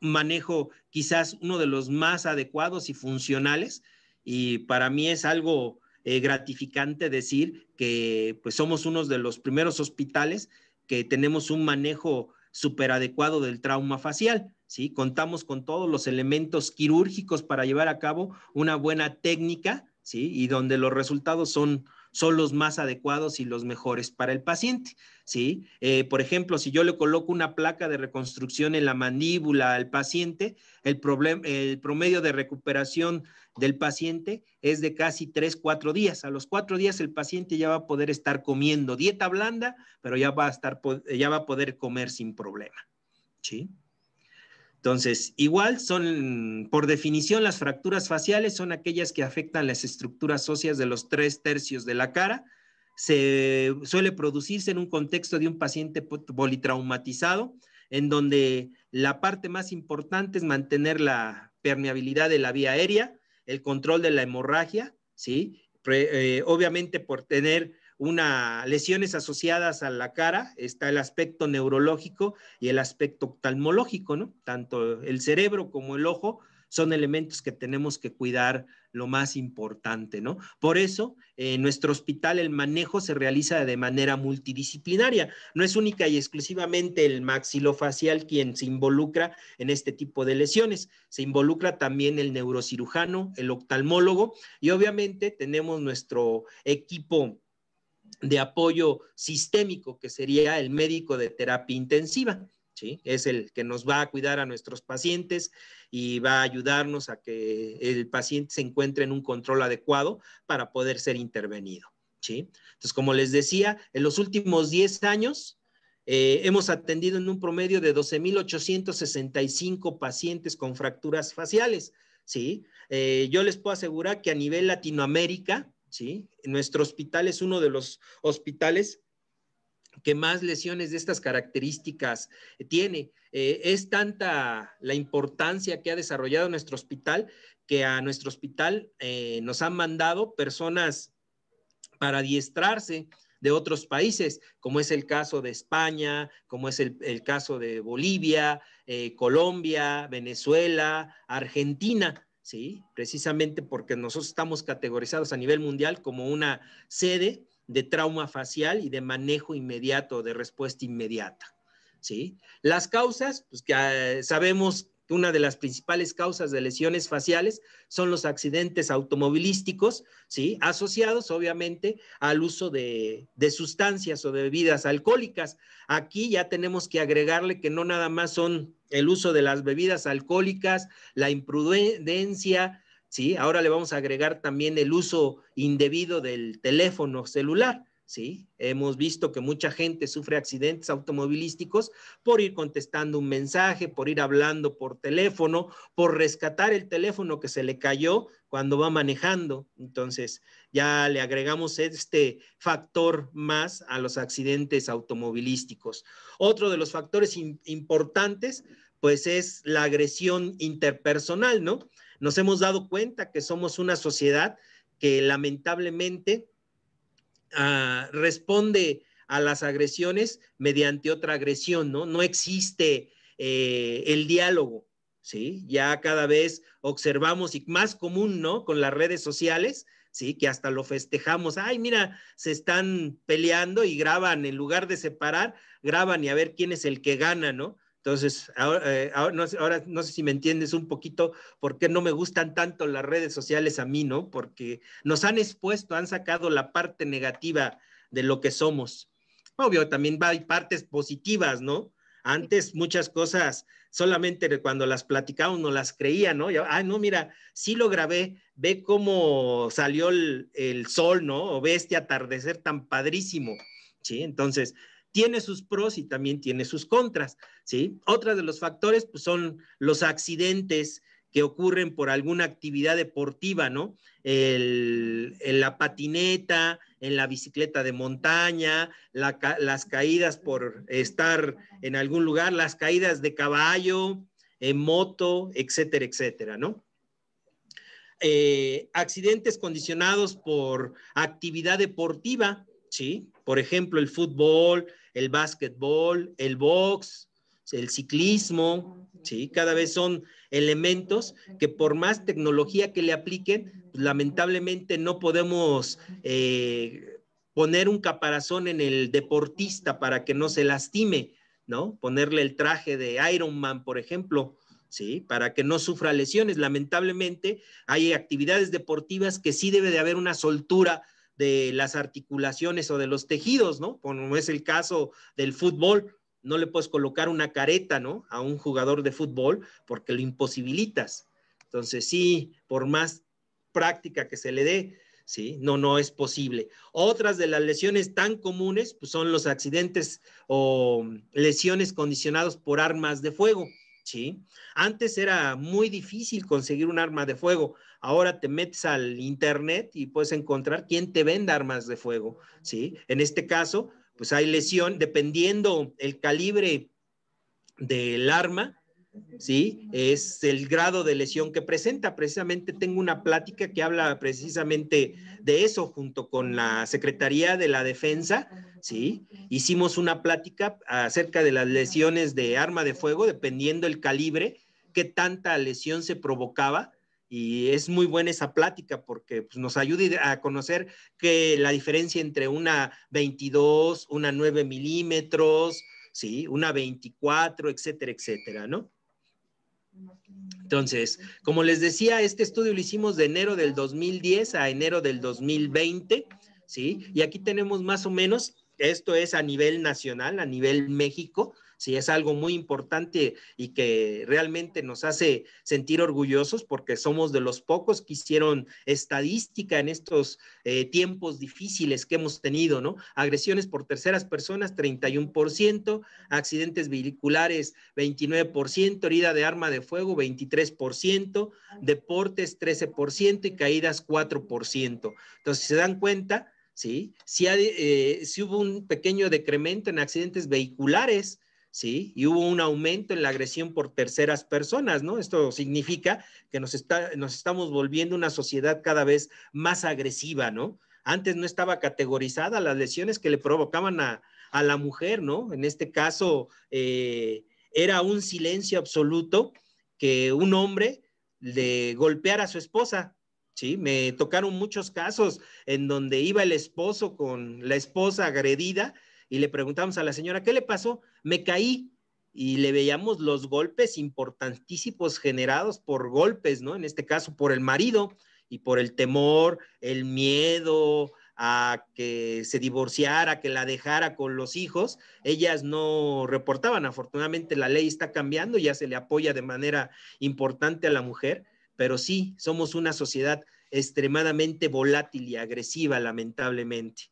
manejo quizás uno de los más adecuados y funcionales y para mí es algo eh, gratificante decir que pues somos uno de los primeros hospitales que tenemos un manejo súper adecuado del trauma facial, ¿sí? Contamos con todos los elementos quirúrgicos para llevar a cabo una buena técnica, ¿sí? Y donde los resultados son son los más adecuados y los mejores para el paciente. ¿sí? Eh, por ejemplo, si yo le coloco una placa de reconstrucción en la mandíbula al paciente, el, promedio de recuperación del paciente es de casi tres, cuatro días. A los cuatro días el paciente ya va a poder estar comiendo dieta blanda, pero ya va a, estar, ya va a poder comer sin problema. ¿sí? Entonces, igual son, por definición, las fracturas faciales son aquellas que afectan las estructuras óseas de los tres tercios de la cara. Se suele producirse en un contexto de un paciente politraumatizado, en donde la parte más importante es mantener la permeabilidad de la vía aérea, el control de la hemorragia, ¿sí? Eh, obviamente por tener una, lesiones asociadas a la cara, está el aspecto neurológico y el aspecto oftalmológico, ¿no? Tanto el cerebro como el ojo son elementos que tenemos que cuidar lo más importante, ¿no? Por eso, en nuestro hospital el manejo se realiza de manera multidisciplinaria. No es única y exclusivamente el maxilofacial quien se involucra en este tipo de lesiones. Se involucra también el neurocirujano, el oftalmólogo y obviamente tenemos nuestro equipo de apoyo sistémico, que sería el médico de terapia intensiva. ¿Sí? Es el que nos va a cuidar a nuestros pacientes y va a ayudarnos a que el paciente se encuentre en un control adecuado para poder ser intervenido, ¿sí? Entonces, como les decía, en los últimos 10 años eh, hemos atendido en un promedio de 12.865 pacientes con fracturas faciales, ¿sí? Eh, yo les puedo asegurar que a nivel Latinoamérica, nuestro hospital es uno de los hospitales que más lesiones de estas características tiene. Eh, es tanta la importancia que ha desarrollado nuestro hospital que a nuestro hospital eh, nos han mandado personas para adiestrarse de otros países, como es el caso de España, como es el, caso de Bolivia, eh, Colombia, Venezuela, Argentina. ¿sí? Precisamente porque nosotros estamos categorizados a nivel mundial como una sede de trauma facial y de manejo inmediato, de respuesta inmediata, ¿sí? Las causas, pues que ah, sabemos una de las principales causas de lesiones faciales son los accidentes automovilísticos, ¿sí? asociados obviamente al uso de, sustancias o de bebidas alcohólicas. Aquí ya tenemos que agregarle que no nada más son el uso de las bebidas alcohólicas, la imprudencia, ¿sí? ahora le vamos a agregar también el uso indebido del teléfono celular. ¿sí? Hemos visto que mucha gente sufre accidentes automovilísticos por ir contestando un mensaje, por ir hablando por teléfono, por rescatar el teléfono que se le cayó cuando va manejando. Entonces, ya le agregamos este factor más a los accidentes automovilísticos. Otro de los factores importantes, pues, es la agresión interpersonal, ¿no? Nos hemos dado cuenta que somos una sociedad que lamentablemente Ah, responde a las agresiones mediante otra agresión, ¿no? No existe eh, el diálogo, ¿sí? Ya cada vez observamos y más común, ¿no? Con las redes sociales, ¿sí? Que hasta lo festejamos, ay, mira, se están peleando y graban, en lugar de separar, graban y a ver quién es el que gana, ¿no? Entonces, ahora, eh, ahora, no, sé si me entiendes un poquito por qué no me gustan tanto las redes sociales a mí, ¿no? Porque nos han expuesto, han sacado la parte negativa de lo que somos. Obvio, también hay partes positivas, ¿no? Antes muchas cosas solamente cuando las platicamos no las creía, ¿no? ah, no, mira, sí lo grabé, ve cómo salió el, el sol, ¿no? O ve este atardecer tan padrísimo, ¿sí? Entonces, tiene sus pros y también tiene sus contras, ¿sí? Otro de los factores pues, son los accidentes que ocurren por alguna actividad deportiva, ¿no? en la patineta, en la bicicleta de montaña, las caídas por estar en algún lugar, las caídas de caballo, en moto, etcétera, etcétera, ¿no? Eh, accidentes condicionados por actividad deportiva, ¿sí? Por ejemplo, el fútbol, el básquetbol, el box, el ciclismo, ¿sí? Cada vez son elementos que por más tecnología que le apliquen, pues, lamentablemente no podemos eh, poner un caparazón en el deportista para que no se lastime, ¿no? Ponerle el traje de Iron Man, por ejemplo, ¿sí? Para que no sufra lesiones. Lamentablemente hay actividades deportivas que sí debe de haber una soltura de las articulaciones o de los tejidos, ¿no? Como es el caso del fútbol, no le puedes colocar una careta, ¿no? A un jugador de fútbol porque lo imposibilitas. Entonces, sí, por más práctica que se le dé, sí, no, no es posible. Otras de las lesiones tan comunes pues, son los accidentes o lesiones condicionados por armas de fuego, sí. Antes era muy difícil conseguir un arma de fuego, Ahora te metes al internet y puedes encontrar quién te vende armas de fuego, ¿sí? En este caso, pues hay lesión, dependiendo el calibre del arma, ¿sí? Es el grado de lesión que presenta. Precisamente tengo una plática que habla precisamente de eso junto con la Secretaría de la Defensa, ¿sí? Hicimos una plática acerca de las lesiones de arma de fuego, dependiendo el calibre, qué tanta lesión se provocaba, y es muy buena esa plática porque pues, nos ayuda a conocer que la diferencia entre una 22, una 9 milímetros, ¿sí? una 24, etcétera, etcétera, ¿no? Entonces, como les decía, este estudio lo hicimos de enero del 2010 a enero del 2020, ¿sí? Y aquí tenemos más o menos, esto es a nivel nacional, a nivel México, sí es algo muy importante y que realmente nos hace sentir orgullosos porque somos de los pocos que hicieron estadística en estos eh, tiempos difíciles que hemos tenido, ¿no? Agresiones por terceras personas, 31%, accidentes vehiculares, 29%, herida de arma de fuego, 23%, deportes, 13% y caídas, 4%. Entonces, se dan cuenta, ¿sí? Si, eh, si, hubo un pequeño decremento en accidentes vehiculares, ¿sí? Y hubo un aumento en la agresión por terceras personas, ¿no? Esto significa que nos, está, nos estamos volviendo una sociedad cada vez más agresiva, ¿no? Antes no estaba categorizada las lesiones que le provocaban a, la mujer, ¿no? En este caso, eh, era un silencio absoluto que un hombre le golpeara a su esposa, ¿sí? Me tocaron muchos casos en donde iba el esposo con la esposa agredida y le preguntamos a la señora, ¿qué le pasó? Me caí y le veíamos los golpes importantísimos generados por golpes, ¿no? En este caso, por el marido y por el temor, el miedo a que se divorciara, que la dejara con los hijos. Ellas no reportaban, afortunadamente la ley está cambiando, ya se le apoya de manera importante a la mujer, pero sí, somos una sociedad extremadamente volátil y agresiva, lamentablemente.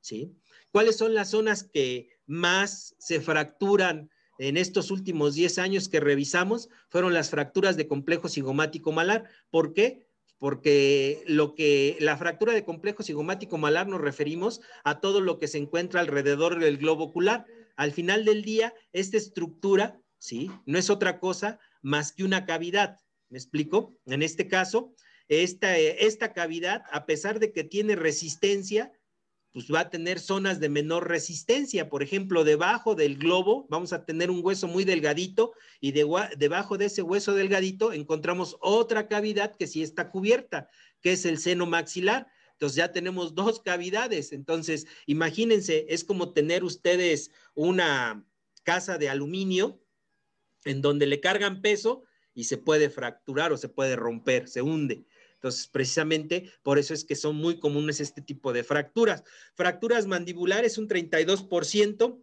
¿Sí? ¿Cuáles son las zonas que más se fracturan en estos últimos 10 años que revisamos? Fueron las fracturas de complejo cigomático malar. ¿Por qué? Porque lo que la fractura de complejo cigomático malar nos referimos a todo lo que se encuentra alrededor del globo ocular. Al final del día, esta estructura, ¿sí? No es otra cosa más que una cavidad. ¿Me explico? En este caso, esta cavidad, a pesar de que tiene resistencia, pues va a tener zonas de menor resistencia. Por ejemplo, debajo del globo vamos a tener un hueso muy delgadito y debajo de ese hueso delgadito encontramos otra cavidad que sí está cubierta, que es el seno maxilar. Entonces ya tenemos dos cavidades. Entonces, imagínense, es como tener ustedes una casa de aluminio en donde le cargan peso y se puede fracturar o se puede romper, se hunde. Entonces, precisamente por eso es que son muy comunes este tipo de fracturas. Fracturas mandibulares, un 32%,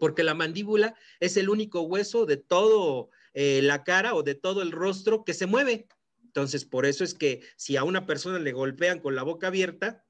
porque la mandíbula es el único hueso de todo eh, la cara o de todo el rostro que se mueve. Entonces, por eso es que si a una persona le golpean con la boca abierta,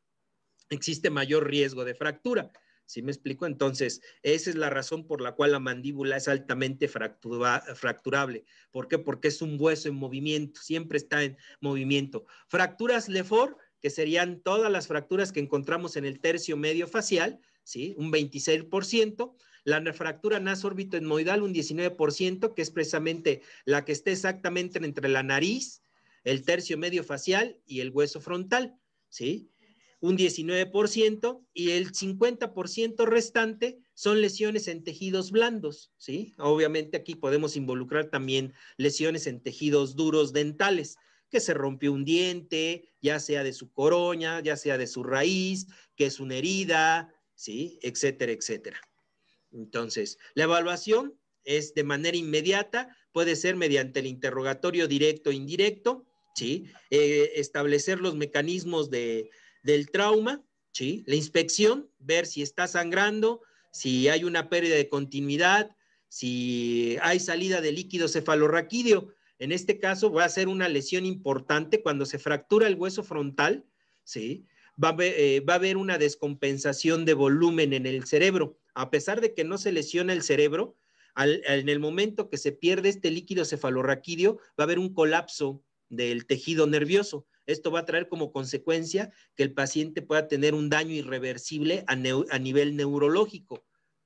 existe mayor riesgo de fractura. ¿Sí me explico? Entonces, esa es la razón por la cual la mandíbula es altamente fracturable. ¿Por qué? Porque es un hueso en movimiento, siempre está en movimiento. Fracturas Lefort, que serían todas las fracturas que encontramos en el tercio medio facial, ¿sí? Un 26%. La fractura nasorbitoetmoidal, un 19%, que es precisamente la que está exactamente entre la nariz, el tercio medio facial y el hueso frontal, ¿sí? un 19%, y el 50% restante son lesiones en tejidos blandos, ¿sí? Obviamente aquí podemos involucrar también lesiones en tejidos duros dentales, que se rompió un diente, ya sea de su corona, ya sea de su raíz, que es una herida, ¿sí? Etcétera, etcétera. Entonces, la evaluación es de manera inmediata, puede ser mediante el interrogatorio directo o indirecto, ¿sí? Eh, establecer los mecanismos de, del trauma, ¿sí? La inspección, ver si está sangrando, si hay una pérdida de continuidad, si hay salida de líquido cefalorraquídeo. En este caso va a ser una lesión importante cuando se fractura el hueso frontal, ¿sí? Va a, haber, eh, una descompensación de volumen en el cerebro. A pesar de que no se lesiona el cerebro, en el momento que se pierde este líquido cefalorraquídeo, va a haber un colapso del tejido nervioso. Esto va a traer como consecuencia que el paciente pueda tener un daño irreversible a, nivel neurológico.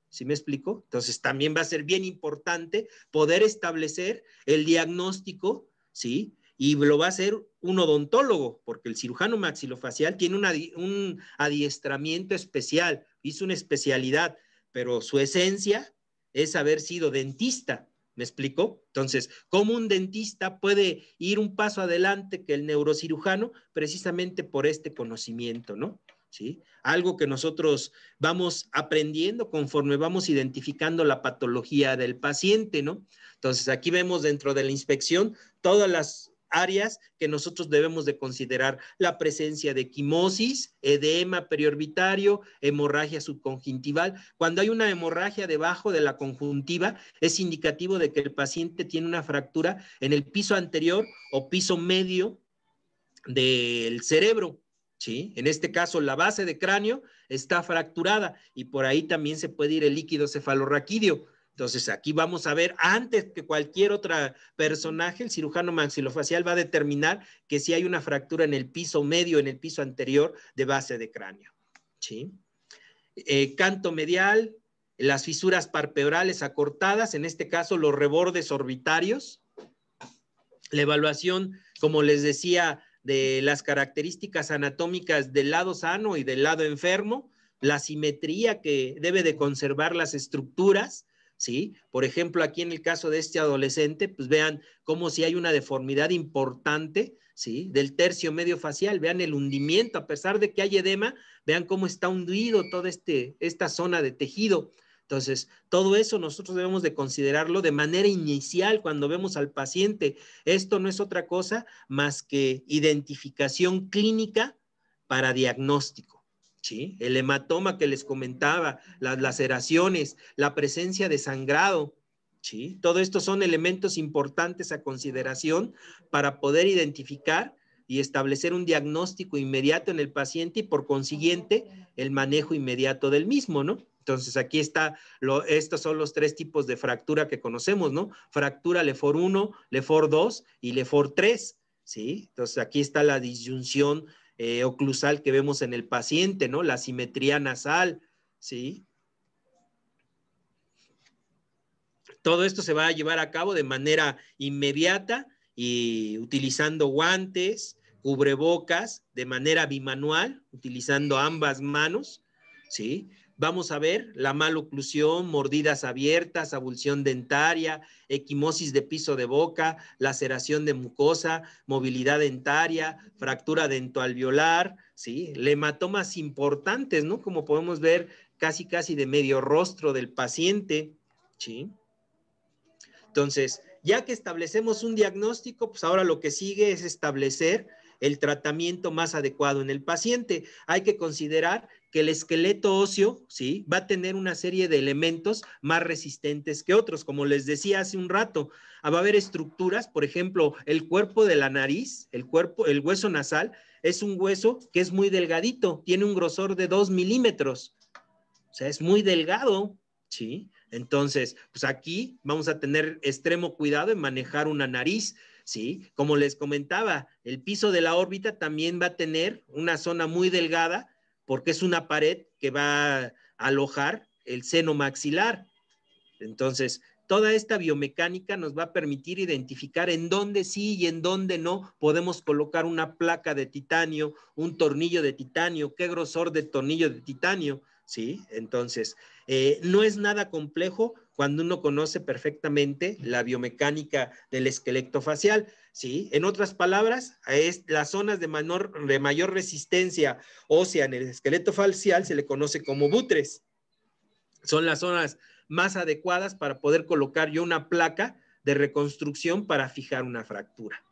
¿Sí me explico? Entonces, también va a ser bien importante poder establecer el diagnóstico, ¿sí? Y lo va a hacer un odontólogo, porque el cirujano maxilofacial tiene un adiestramiento especial, hizo una especialidad, pero su esencia es haber sido dentista. ¿Me explico? Entonces, ¿cómo un dentista puede ir un paso adelante que el neurocirujano precisamente por este conocimiento, ¿no? ¿Sí? Algo que nosotros vamos aprendiendo conforme vamos identificando la patología del paciente, ¿no? Entonces, aquí vemos dentro de la inspección todas las áreas que nosotros debemos de considerar la presencia de quimosis, edema periorbitario, hemorragia subconjuntival. Cuando hay una hemorragia debajo de la conjuntiva, es indicativo de que el paciente tiene una fractura en el piso anterior o piso medio del cerebro. En este caso, la base de cráneo está fracturada y por ahí también se puede ir el líquido cefalorraquídeo. Entonces, aquí vamos a ver, antes que cualquier otro personaje, el cirujano maxilofacial va a determinar que si hay una fractura en el piso medio, en el piso anterior de base de cráneo. Eh, canto medial, las fisuras parpeorales acortadas, en este caso los rebordes orbitarios. La evaluación, como les decía, de las características anatómicas del lado sano y del lado enfermo, la simetría que debe de conservar las estructuras, por ejemplo, aquí en el caso de este adolescente, pues vean cómo si hay una deformidad importante, ¿sí? Del tercio medio facial, vean el hundimiento, a pesar de que hay edema, vean cómo está hundido toda este, esta zona de tejido. Entonces, todo eso nosotros debemos de considerarlo de manera inicial cuando vemos al paciente. Esto no es otra cosa más que identificación clínica para diagnóstico. El hematoma que les comentaba, las laceraciones, la presencia de sangrado, ¿sí? Todo esto son elementos importantes a consideración para poder identificar y establecer un diagnóstico inmediato en el paciente y por consiguiente el manejo inmediato del mismo, ¿no? Entonces aquí está, estos son los tres tipos de fractura que conocemos, ¿no? Fractura LEFOR 1, LEFOR 2 y LEFOR 3, ¿sí? Entonces aquí está la disyunción eh, oclusal que vemos en el paciente, ¿no? La simetría nasal, ¿sí? Todo esto se va a llevar a cabo de manera inmediata y utilizando guantes, cubrebocas de manera bimanual, utilizando ambas manos, ¿sí? Vamos a ver la maloclusión, mordidas abiertas, abulsión dentaria, equimosis de piso de boca, laceración de mucosa, movilidad dentaria, fractura dentoalveolar, ¿sí? Lematomas importantes, ¿no? Como podemos ver casi casi de medio rostro del paciente, ¿sí? Entonces, ya que establecemos un diagnóstico, pues ahora lo que sigue es establecer el tratamiento más adecuado en el paciente. Hay que considerar que el esqueleto óseo, ¿sí? Va a tener una serie de elementos más resistentes que otros, como les decía hace un rato. Ah, va a haber estructuras, por ejemplo, el cuerpo de la nariz, el cuerpo, el hueso nasal, es un hueso que es muy delgadito, tiene un grosor de 2 milímetros. O sea, es muy delgado, ¿sí? Entonces, pues aquí vamos a tener extremo cuidado en manejar una nariz. ¿sí? Como les comentaba, el piso de la órbita también va a tener una zona muy delgada porque es una pared que va a alojar el seno maxilar. Entonces, toda esta biomecánica nos va a permitir identificar en dónde sí y en dónde no podemos colocar una placa de titanio, un tornillo de titanio, qué grosor de tornillo de titanio. Entonces, eh, no es nada complejo cuando uno conoce perfectamente la biomecánica del esqueleto facial, ¿sí? En otras palabras, las zonas de, de mayor resistencia ósea en el esqueleto facial se le conoce como butres. Son las zonas más adecuadas para poder colocar yo una placa de reconstrucción para fijar una fractura.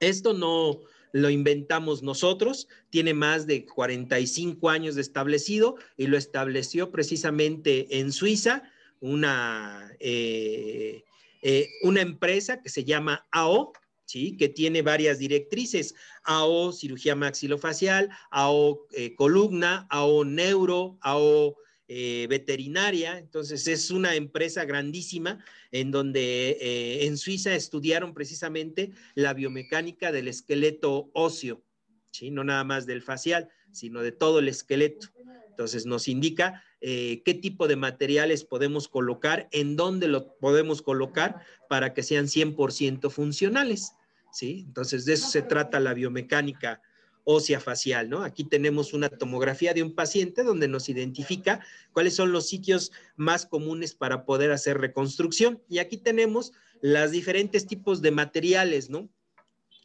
Esto no, lo inventamos nosotros, tiene más de 45 años de establecido y lo estableció precisamente en Suiza una, eh, eh, una empresa que se llama AO, ¿sí? que tiene varias directrices, AO cirugía maxilofacial, AO eh, columna, AO neuro, AO eh, veterinaria, entonces es una empresa grandísima en donde eh, en Suiza estudiaron precisamente la biomecánica del esqueleto óseo, ¿sí? no nada más del facial, sino de todo el esqueleto. Entonces nos indica eh, qué tipo de materiales podemos colocar, en dónde lo podemos colocar para que sean 100% funcionales. ¿sí? Entonces de eso se trata la biomecánica ósea facial, ¿no? Aquí tenemos una tomografía de un paciente donde nos identifica cuáles son los sitios más comunes para poder hacer reconstrucción. Y aquí tenemos los diferentes tipos de materiales, ¿no?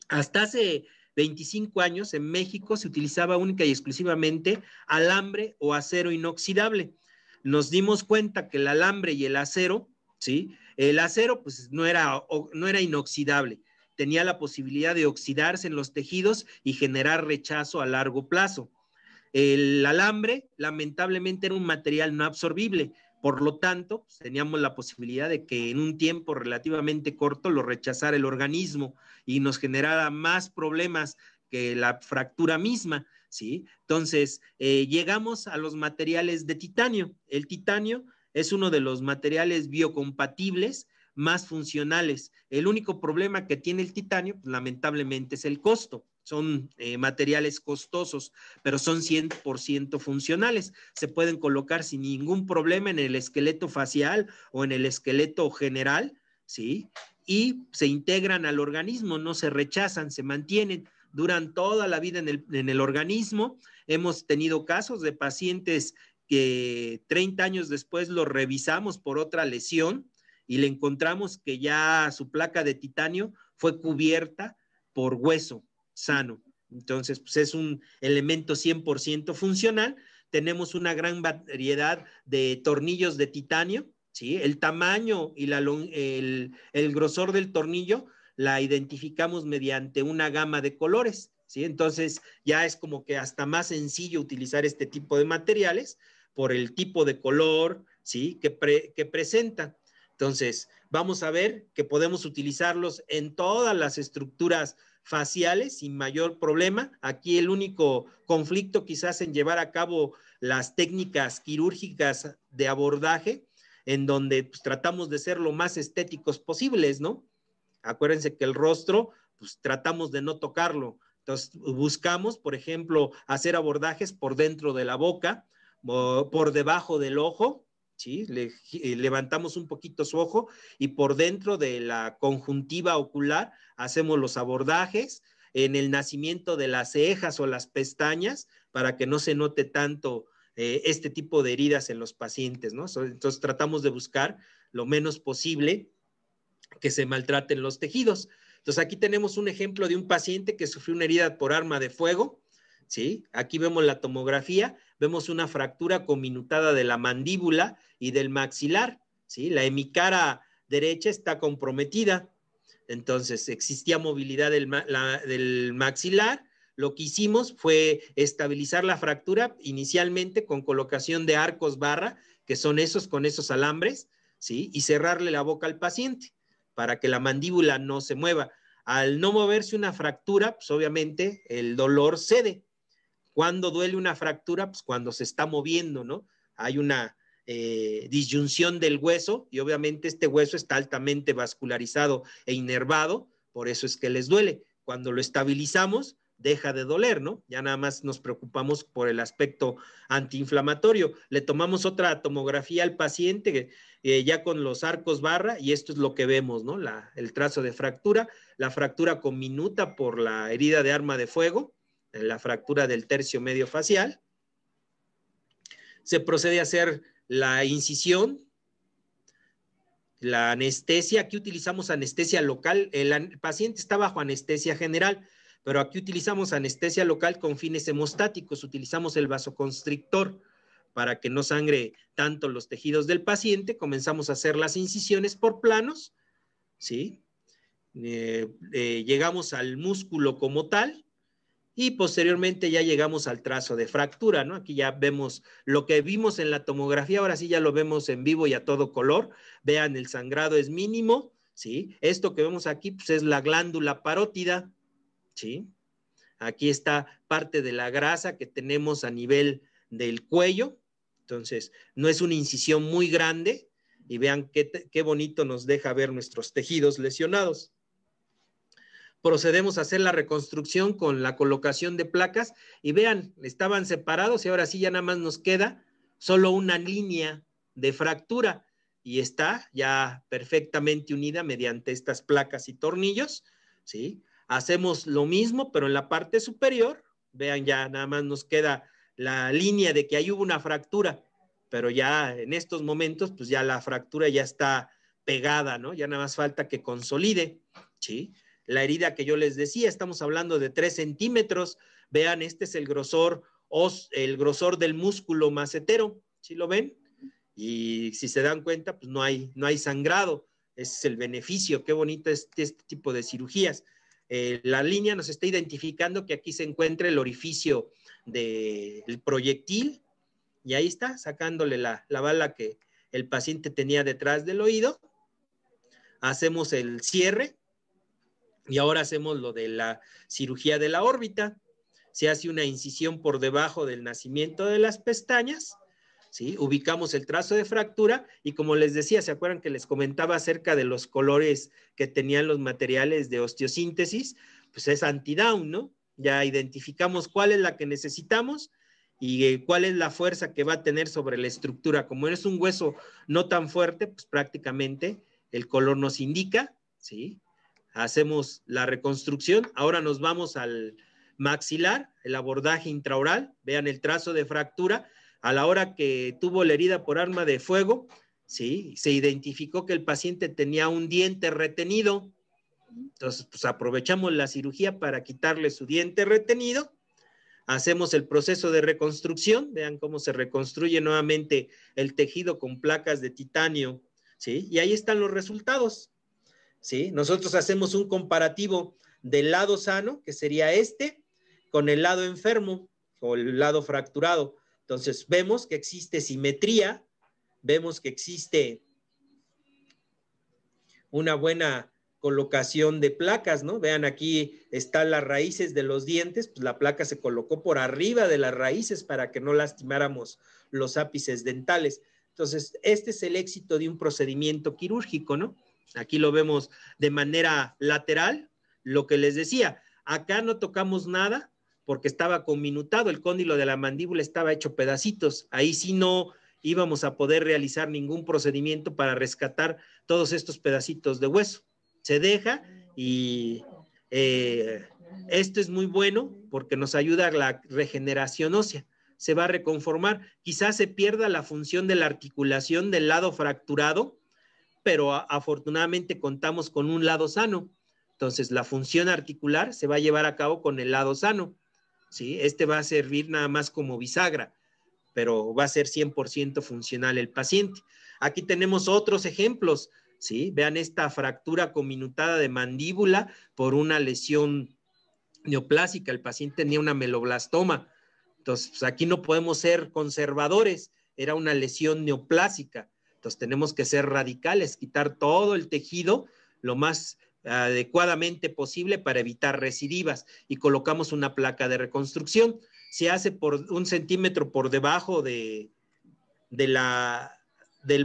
Hasta hace 25 años en México se utilizaba única y exclusivamente alambre o acero inoxidable. Nos dimos cuenta que el alambre y el acero, ¿sí? El acero pues no era, no era inoxidable tenía la posibilidad de oxidarse en los tejidos y generar rechazo a largo plazo. El alambre, lamentablemente, era un material no absorbible, por lo tanto, pues, teníamos la posibilidad de que en un tiempo relativamente corto lo rechazara el organismo y nos generara más problemas que la fractura misma, ¿sí? Entonces, eh, llegamos a los materiales de titanio. El titanio es uno de los materiales biocompatibles más funcionales. El único problema que tiene el titanio, pues, lamentablemente, es el costo. Son eh, materiales costosos, pero son 100% funcionales. Se pueden colocar sin ningún problema en el esqueleto facial o en el esqueleto general, ¿sí? Y se integran al organismo, no se rechazan, se mantienen duran toda la vida en el, en el, organismo. Hemos tenido casos de pacientes que 30 años después los revisamos por otra lesión y le encontramos que ya su placa de titanio fue cubierta por hueso sano. Entonces, pues es un elemento 100% funcional. Tenemos una gran variedad de tornillos de titanio, ¿sí? El tamaño y la, el, grosor del tornillo la identificamos mediante una gama de colores, ¿sí? Entonces, ya es como que hasta más sencillo utilizar este tipo de materiales por el tipo de color, ¿sí? Que, pre, que presentan. Entonces, vamos a ver que podemos utilizarlos en todas las estructuras faciales sin mayor problema. Aquí el único conflicto quizás en llevar a cabo las técnicas quirúrgicas de abordaje, en donde pues, tratamos de ser lo más estéticos posibles, ¿no? Acuérdense que el rostro, pues tratamos de no tocarlo. Entonces, buscamos, por ejemplo, hacer abordajes por dentro de la boca, por debajo del ojo, eh, levantamos un poquito su ojo y por dentro de la conjuntiva ocular hacemos los abordajes en el nacimiento de las cejas o las pestañas para que no se note tanto eh, este tipo de heridas en los pacientes, Entonces tratamos de buscar lo menos posible que se maltraten los tejidos. Entonces aquí tenemos un ejemplo de un paciente que sufrió una herida por arma de fuego, ¿sí? Aquí vemos la tomografía vemos una fractura cominutada de la mandíbula y del maxilar, ¿sí? La hemicara derecha está comprometida. Entonces, existía movilidad del, maxilar. Lo que hicimos fue estabilizar la fractura inicialmente con colocación de arcos barra, que son esos con esos alambres, ¿sí? Y cerrarle la boca al paciente para que la mandíbula no se mueva. Al no moverse una fractura, pues obviamente el dolor cede, cuando duele una fractura? Pues cuando se está moviendo, ¿no? Hay una eh, disyunción del hueso y obviamente este hueso está altamente vascularizado e inervado, por eso es que les duele. Cuando lo estabilizamos, deja de doler, ¿no? Ya nada más nos preocupamos por el aspecto antiinflamatorio. Le tomamos otra tomografía al paciente eh, ya con los arcos barra y esto es lo que vemos, ¿no? el trazo de fractura, la fractura con minuta por la herida de arma de fuego la fractura del tercio medio facial. Se procede a hacer la incisión, la anestesia. Aquí utilizamos anestesia local. El, paciente está bajo anestesia general, pero aquí utilizamos anestesia local con fines hemostáticos. Utilizamos el vasoconstrictor para que no sangre tanto los tejidos del paciente. Comenzamos a hacer las incisiones por planos, ¿sí? Eh, eh, llegamos al músculo como tal, y posteriormente ya llegamos al trazo de fractura, ¿no? Aquí ya vemos lo que vimos en la tomografía, ahora sí ya lo vemos en vivo y a todo color. Vean, el sangrado es mínimo, ¿sí? Esto que vemos aquí pues, es la glándula parótida, ¿sí? Aquí está parte de la grasa que tenemos a nivel del cuello, entonces no es una incisión muy grande y vean qué bonito nos deja ver nuestros tejidos lesionados procedemos a hacer la reconstrucción con la colocación de placas y vean, estaban separados y ahora sí ya nada más nos queda solo una línea de fractura y está ya perfectamente unida mediante estas placas y tornillos, ¿sí? Hacemos lo mismo, pero en la parte superior, vean ya nada más nos queda la línea de que ahí hubo una fractura, pero ya en estos momentos, pues ya la fractura ya está pegada, ¿no? Ya nada más falta que consolide, ¿sí? la herida que yo les decía, estamos hablando de 3 centímetros. Vean, este es el grosor, el grosor del músculo macetero, si lo ven? Y si se dan cuenta, pues no hay, no hay sangrado. Ese es el beneficio, qué bonito es este, tipo de cirugías. Eh, la línea nos está identificando que aquí se encuentra el orificio del proyectil y ahí está, sacándole la bala que el paciente tenía detrás del oído. Hacemos el cierre y ahora hacemos lo de la cirugía de la órbita. Se hace una incisión por debajo del nacimiento de las pestañas, ¿sí? ubicamos el trazo de fractura y como les decía, ¿se acuerdan que les comentaba acerca de los colores que tenían los materiales de osteosíntesis? Pues es anti-down, ¿no? Ya identificamos cuál es la que necesitamos y eh, cuál es la fuerza que va a tener sobre la estructura. Como es un hueso no tan fuerte, pues prácticamente el color nos indica, ¿sí? hacemos la reconstrucción. Ahora nos vamos al maxilar, el abordaje intraoral. Vean el trazo de fractura. A la hora que tuvo la herida por arma de fuego, ¿sí? se identificó que el paciente tenía un diente retenido. Entonces, pues, aprovechamos la cirugía para quitarle su diente retenido. Hacemos el proceso de reconstrucción. Vean cómo se reconstruye nuevamente el tejido con placas de titanio. ¿sí? Y ahí están los resultados. ¿sí? Nosotros hacemos un comparativo del lado sano, que sería este, con el lado enfermo o el lado fracturado. Entonces vemos que existe simetría, vemos que existe una buena colocación de placas, ¿no? Vean aquí están las raíces de los dientes, pues la placa se colocó por arriba de las raíces para que no lastimáramos los ápices dentales. Entonces, este es el éxito de un procedimiento quirúrgico, ¿no? Aquí lo vemos de manera lateral, lo que les decía. Acá no tocamos nada porque estaba conminutado, el cóndilo de la mandíbula estaba hecho pedacitos. Ahí sí no íbamos a poder realizar ningún procedimiento para rescatar todos estos pedacitos de hueso. Se deja y eh, esto es muy bueno porque nos ayuda a la regeneración ósea. Se va a reconformar. Quizás se pierda la función de la articulación del lado fracturado, pero afortunadamente contamos con un lado sano. Entonces, la función articular se va a llevar a cabo con el lado sano. ¿sí? Este va a servir nada más como bisagra, pero va a ser 100% funcional el paciente. Aquí tenemos otros ejemplos. ¿sí? Vean esta fractura cominutada de mandíbula por una lesión neoplásica. El paciente tenía una meloblastoma. Entonces, pues, aquí no podemos ser conservadores. Era una lesión neoplásica. Entonces tenemos que ser radicales, quitar todo el tejido lo más adecuadamente posible para evitar recidivas y colocamos una placa de reconstrucción. Se hace por un centímetro por debajo del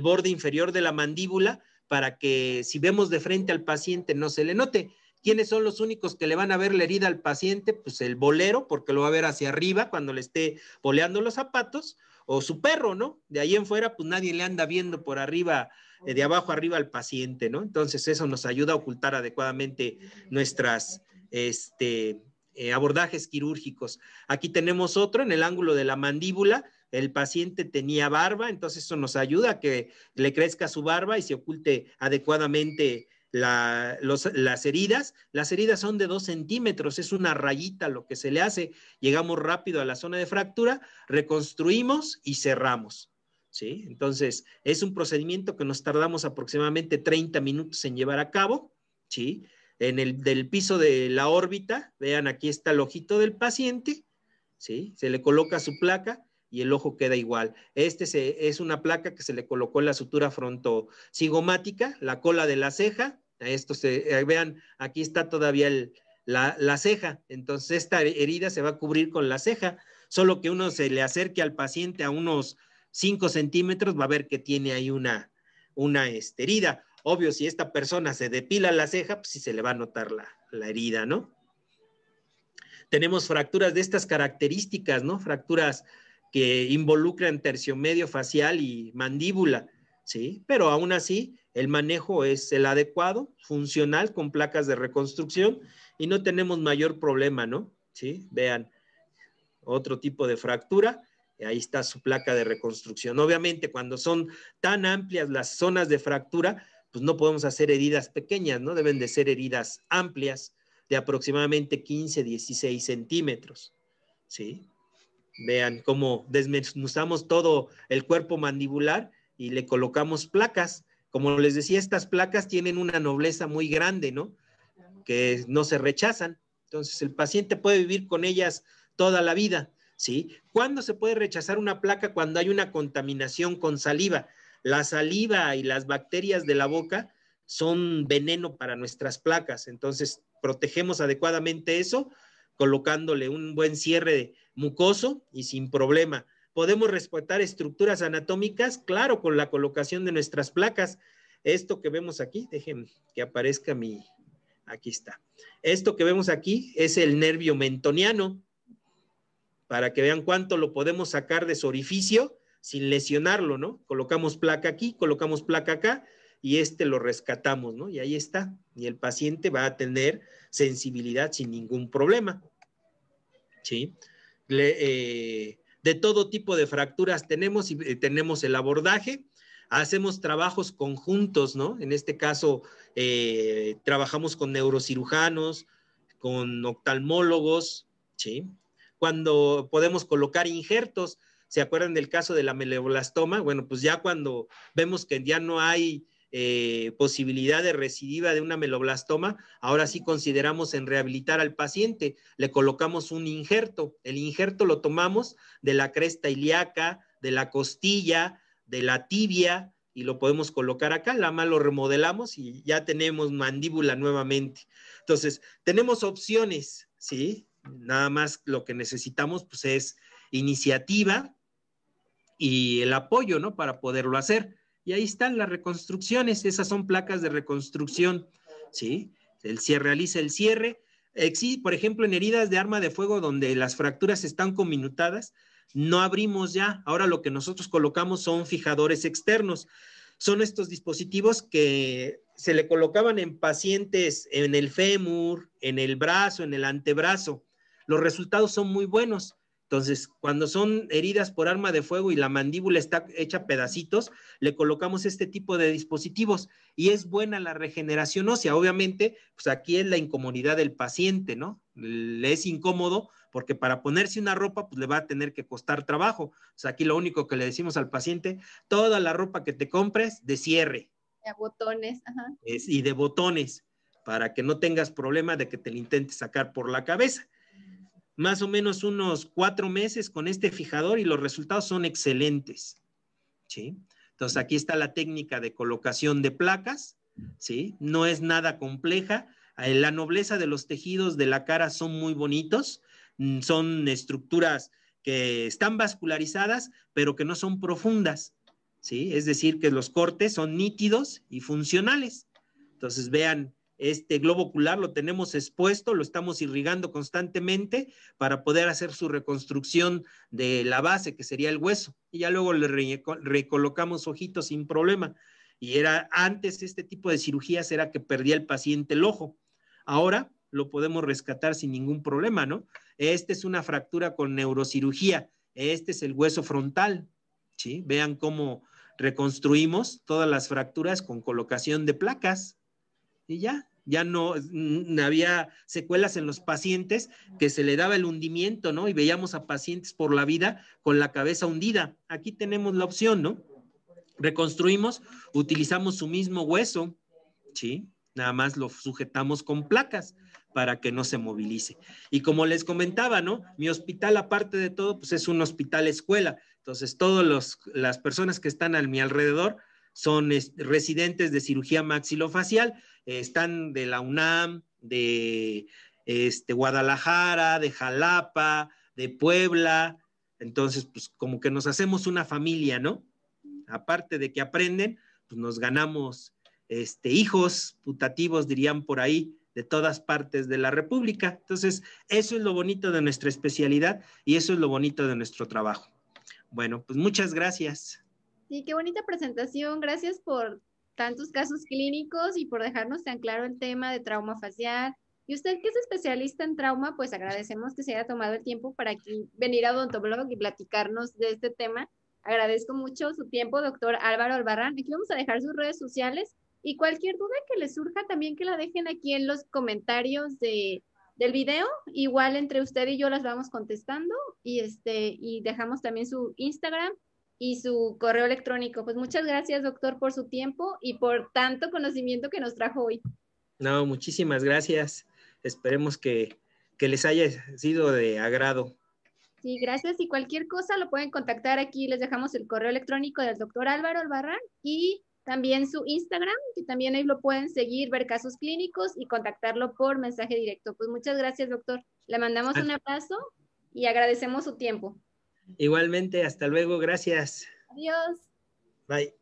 borde inferior de la mandíbula para que si vemos de frente al paciente no se le note. ¿Quiénes son los únicos que le van a ver la herida al paciente? Pues el bolero, porque lo va a ver hacia arriba cuando le esté boleando los zapatos, o su perro, ¿no? De ahí en fuera, pues nadie le anda viendo por arriba, eh, de abajo arriba al paciente, ¿no? Entonces eso nos ayuda a ocultar adecuadamente nuestras este, eh, abordajes quirúrgicos. Aquí tenemos otro en el ángulo de la mandíbula. El paciente tenía barba, entonces eso nos ayuda a que le crezca su barba y se oculte adecuadamente las heridas. Las heridas son de 2 centímetros, es una rayita lo que se le hace. Llegamos rápido a la zona de fractura, reconstruimos y cerramos. ¿sí? Entonces, es un procedimiento que nos tardamos aproximadamente 30 minutos en llevar a cabo. ¿sí? En el del piso de la órbita, vean aquí está el ojito del paciente, ¿sí? se le coloca su placa y el ojo queda igual. Este es una placa que se le colocó en la sutura frontocigomática, la cola de la ceja. Esto se, eh, vean, aquí está todavía la, ceja. Entonces, esta herida se va a cubrir con la ceja. Solo que uno se le acerque al paciente a unos 5 centímetros, va a ver que tiene ahí una, una este, herida. Obvio, si esta persona se depila la ceja, pues sí se le va a notar la, la herida, ¿no? Tenemos fracturas de estas características, ¿no? Fracturas que involucran medio facial y mandíbula, ¿sí? Pero aún así, el manejo es el adecuado, funcional, con placas de reconstrucción y no tenemos mayor problema, ¿no? ¿Sí? Vean, otro tipo de fractura, y ahí está su placa de reconstrucción. Obviamente, cuando son tan amplias las zonas de fractura, pues no podemos hacer heridas pequeñas, ¿no? Deben de ser heridas amplias de aproximadamente 15, 16 centímetros, ¿sí? Vean cómo desmenuzamos todo el cuerpo mandibular y le colocamos placas. Como les decía, estas placas tienen una nobleza muy grande, ¿no? Que no se rechazan. Entonces, el paciente puede vivir con ellas toda la vida, ¿sí? ¿Cuándo se puede rechazar una placa? Cuando hay una contaminación con saliva. La saliva y las bacterias de la boca son veneno para nuestras placas. Entonces, protegemos adecuadamente eso colocándole un buen cierre mucoso y sin problema. Podemos respetar estructuras anatómicas, claro, con la colocación de nuestras placas. Esto que vemos aquí, déjenme que aparezca mi, aquí está. Esto que vemos aquí es el nervio mentoniano, para que vean cuánto lo podemos sacar de su orificio sin lesionarlo, ¿no? Colocamos placa aquí, colocamos placa acá y este lo rescatamos, ¿no? Y ahí está. Y el paciente va a tener sensibilidad sin ningún problema. ¿Sí? Eh, de todo tipo de fracturas tenemos y eh, tenemos el abordaje. Hacemos trabajos conjuntos, ¿no? En este caso, eh, trabajamos con neurocirujanos, con oftalmólogos, ¿sí? Cuando podemos colocar injertos, ¿se acuerdan del caso de la meleoblastoma? Bueno, pues ya cuando vemos que ya no hay eh, posibilidad de recidiva de una meloblastoma, ahora sí consideramos en rehabilitar al paciente. Le colocamos un injerto. El injerto lo tomamos de la cresta ilíaca, de la costilla, de la tibia, y lo podemos colocar acá. La mano lo remodelamos y ya tenemos mandíbula nuevamente. Entonces, tenemos opciones, ¿sí? Nada más lo que necesitamos pues, es iniciativa y el apoyo, ¿no? Para poderlo hacer y ahí están las reconstrucciones, esas son placas de reconstrucción, ¿sí? El, cierre, realiza el cierre. Existe, por ejemplo, en heridas de arma de fuego donde las fracturas están conminutadas no abrimos ya. Ahora lo que nosotros colocamos son fijadores externos. Son estos dispositivos que se le colocaban en pacientes en el fémur, en el brazo, en el antebrazo. Los resultados son muy buenos. Entonces, cuando son heridas por arma de fuego y la mandíbula está hecha pedacitos, le colocamos este tipo de dispositivos y es buena la regeneración ósea. Obviamente, pues aquí es la incomodidad del paciente, ¿no? Le es incómodo porque para ponerse una ropa, pues le va a tener que costar trabajo. sea aquí lo único que le decimos al paciente, toda la ropa que te compres, de cierre. De botones, ajá. y de botones, para que no tengas problema de que te lo intentes sacar por la cabeza más o menos unos cuatro meses con este fijador y los resultados son excelentes. ¿sí? Entonces aquí está la técnica de colocación de placas, ¿sí? no es nada compleja. Eh, la nobleza de los tejidos de la cara son muy bonitos, mm, son estructuras que están vascularizadas, pero que no son profundas. ¿sí? Es decir, que los cortes son nítidos y funcionales. Entonces vean este globo ocular lo tenemos expuesto, lo estamos irrigando constantemente para poder hacer su reconstrucción de la base, que sería el hueso. Y ya luego le recolocamos ojitos sin problema. Y era antes este tipo de cirugías era que perdía el paciente el ojo. Ahora lo podemos rescatar sin ningún problema, ¿no? Esta es una fractura con neurocirugía. Este es el hueso frontal. ¿sí? Vean cómo reconstruimos todas las fracturas con colocación de placas y ya, ya no mm, había secuelas en los pacientes que se le daba el hundimiento, ¿no? Y veíamos a pacientes por la vida con la cabeza hundida. Aquí tenemos la opción, ¿no? Reconstruimos, utilizamos su mismo hueso, ¿sí? Nada más lo sujetamos con placas para que no se movilice. Y como les comentaba, ¿no? Mi hospital, aparte de todo, pues es un hospital escuela. Entonces, todas las personas que están a mi alrededor son residentes de cirugía maxilofacial eh, están de la UNAM, de este, Guadalajara, de Jalapa, de Puebla. Entonces, pues como que nos hacemos una familia, ¿no? Aparte de que aprenden, pues nos ganamos este, hijos putativos, dirían por ahí, de todas partes de la República. Entonces, eso es lo bonito de nuestra especialidad y eso es lo bonito de nuestro trabajo. Bueno, pues muchas gracias. Sí, qué bonita presentación. Gracias por tantos casos clínicos y por dejarnos tan claro el tema de trauma facial. Y usted que es especialista en trauma, pues agradecemos que se haya tomado el tiempo para aquí venir a Odontoblog y platicarnos de este tema. Agradezco mucho su tiempo, doctor Álvaro Albarrán. Aquí vamos a dejar sus redes sociales y cualquier duda que les surja también que la dejen aquí en los comentarios de, del video. Igual entre usted y yo las vamos contestando y, este, y dejamos también su Instagram y su correo electrónico. Pues muchas gracias, doctor, por su tiempo y por tanto conocimiento que nos trajo hoy. No, muchísimas gracias. Esperemos que, les haya sido de agrado. Sí, gracias. Y cualquier cosa lo pueden contactar aquí. Les dejamos el correo electrónico del doctor Álvaro Albarrán y también su Instagram, que también ahí lo pueden seguir, ver casos clínicos y contactarlo por mensaje directo. Pues muchas gracias, doctor. Le mandamos un abrazo y agradecemos su tiempo. Igualmente, hasta luego, gracias. Adiós. Bye.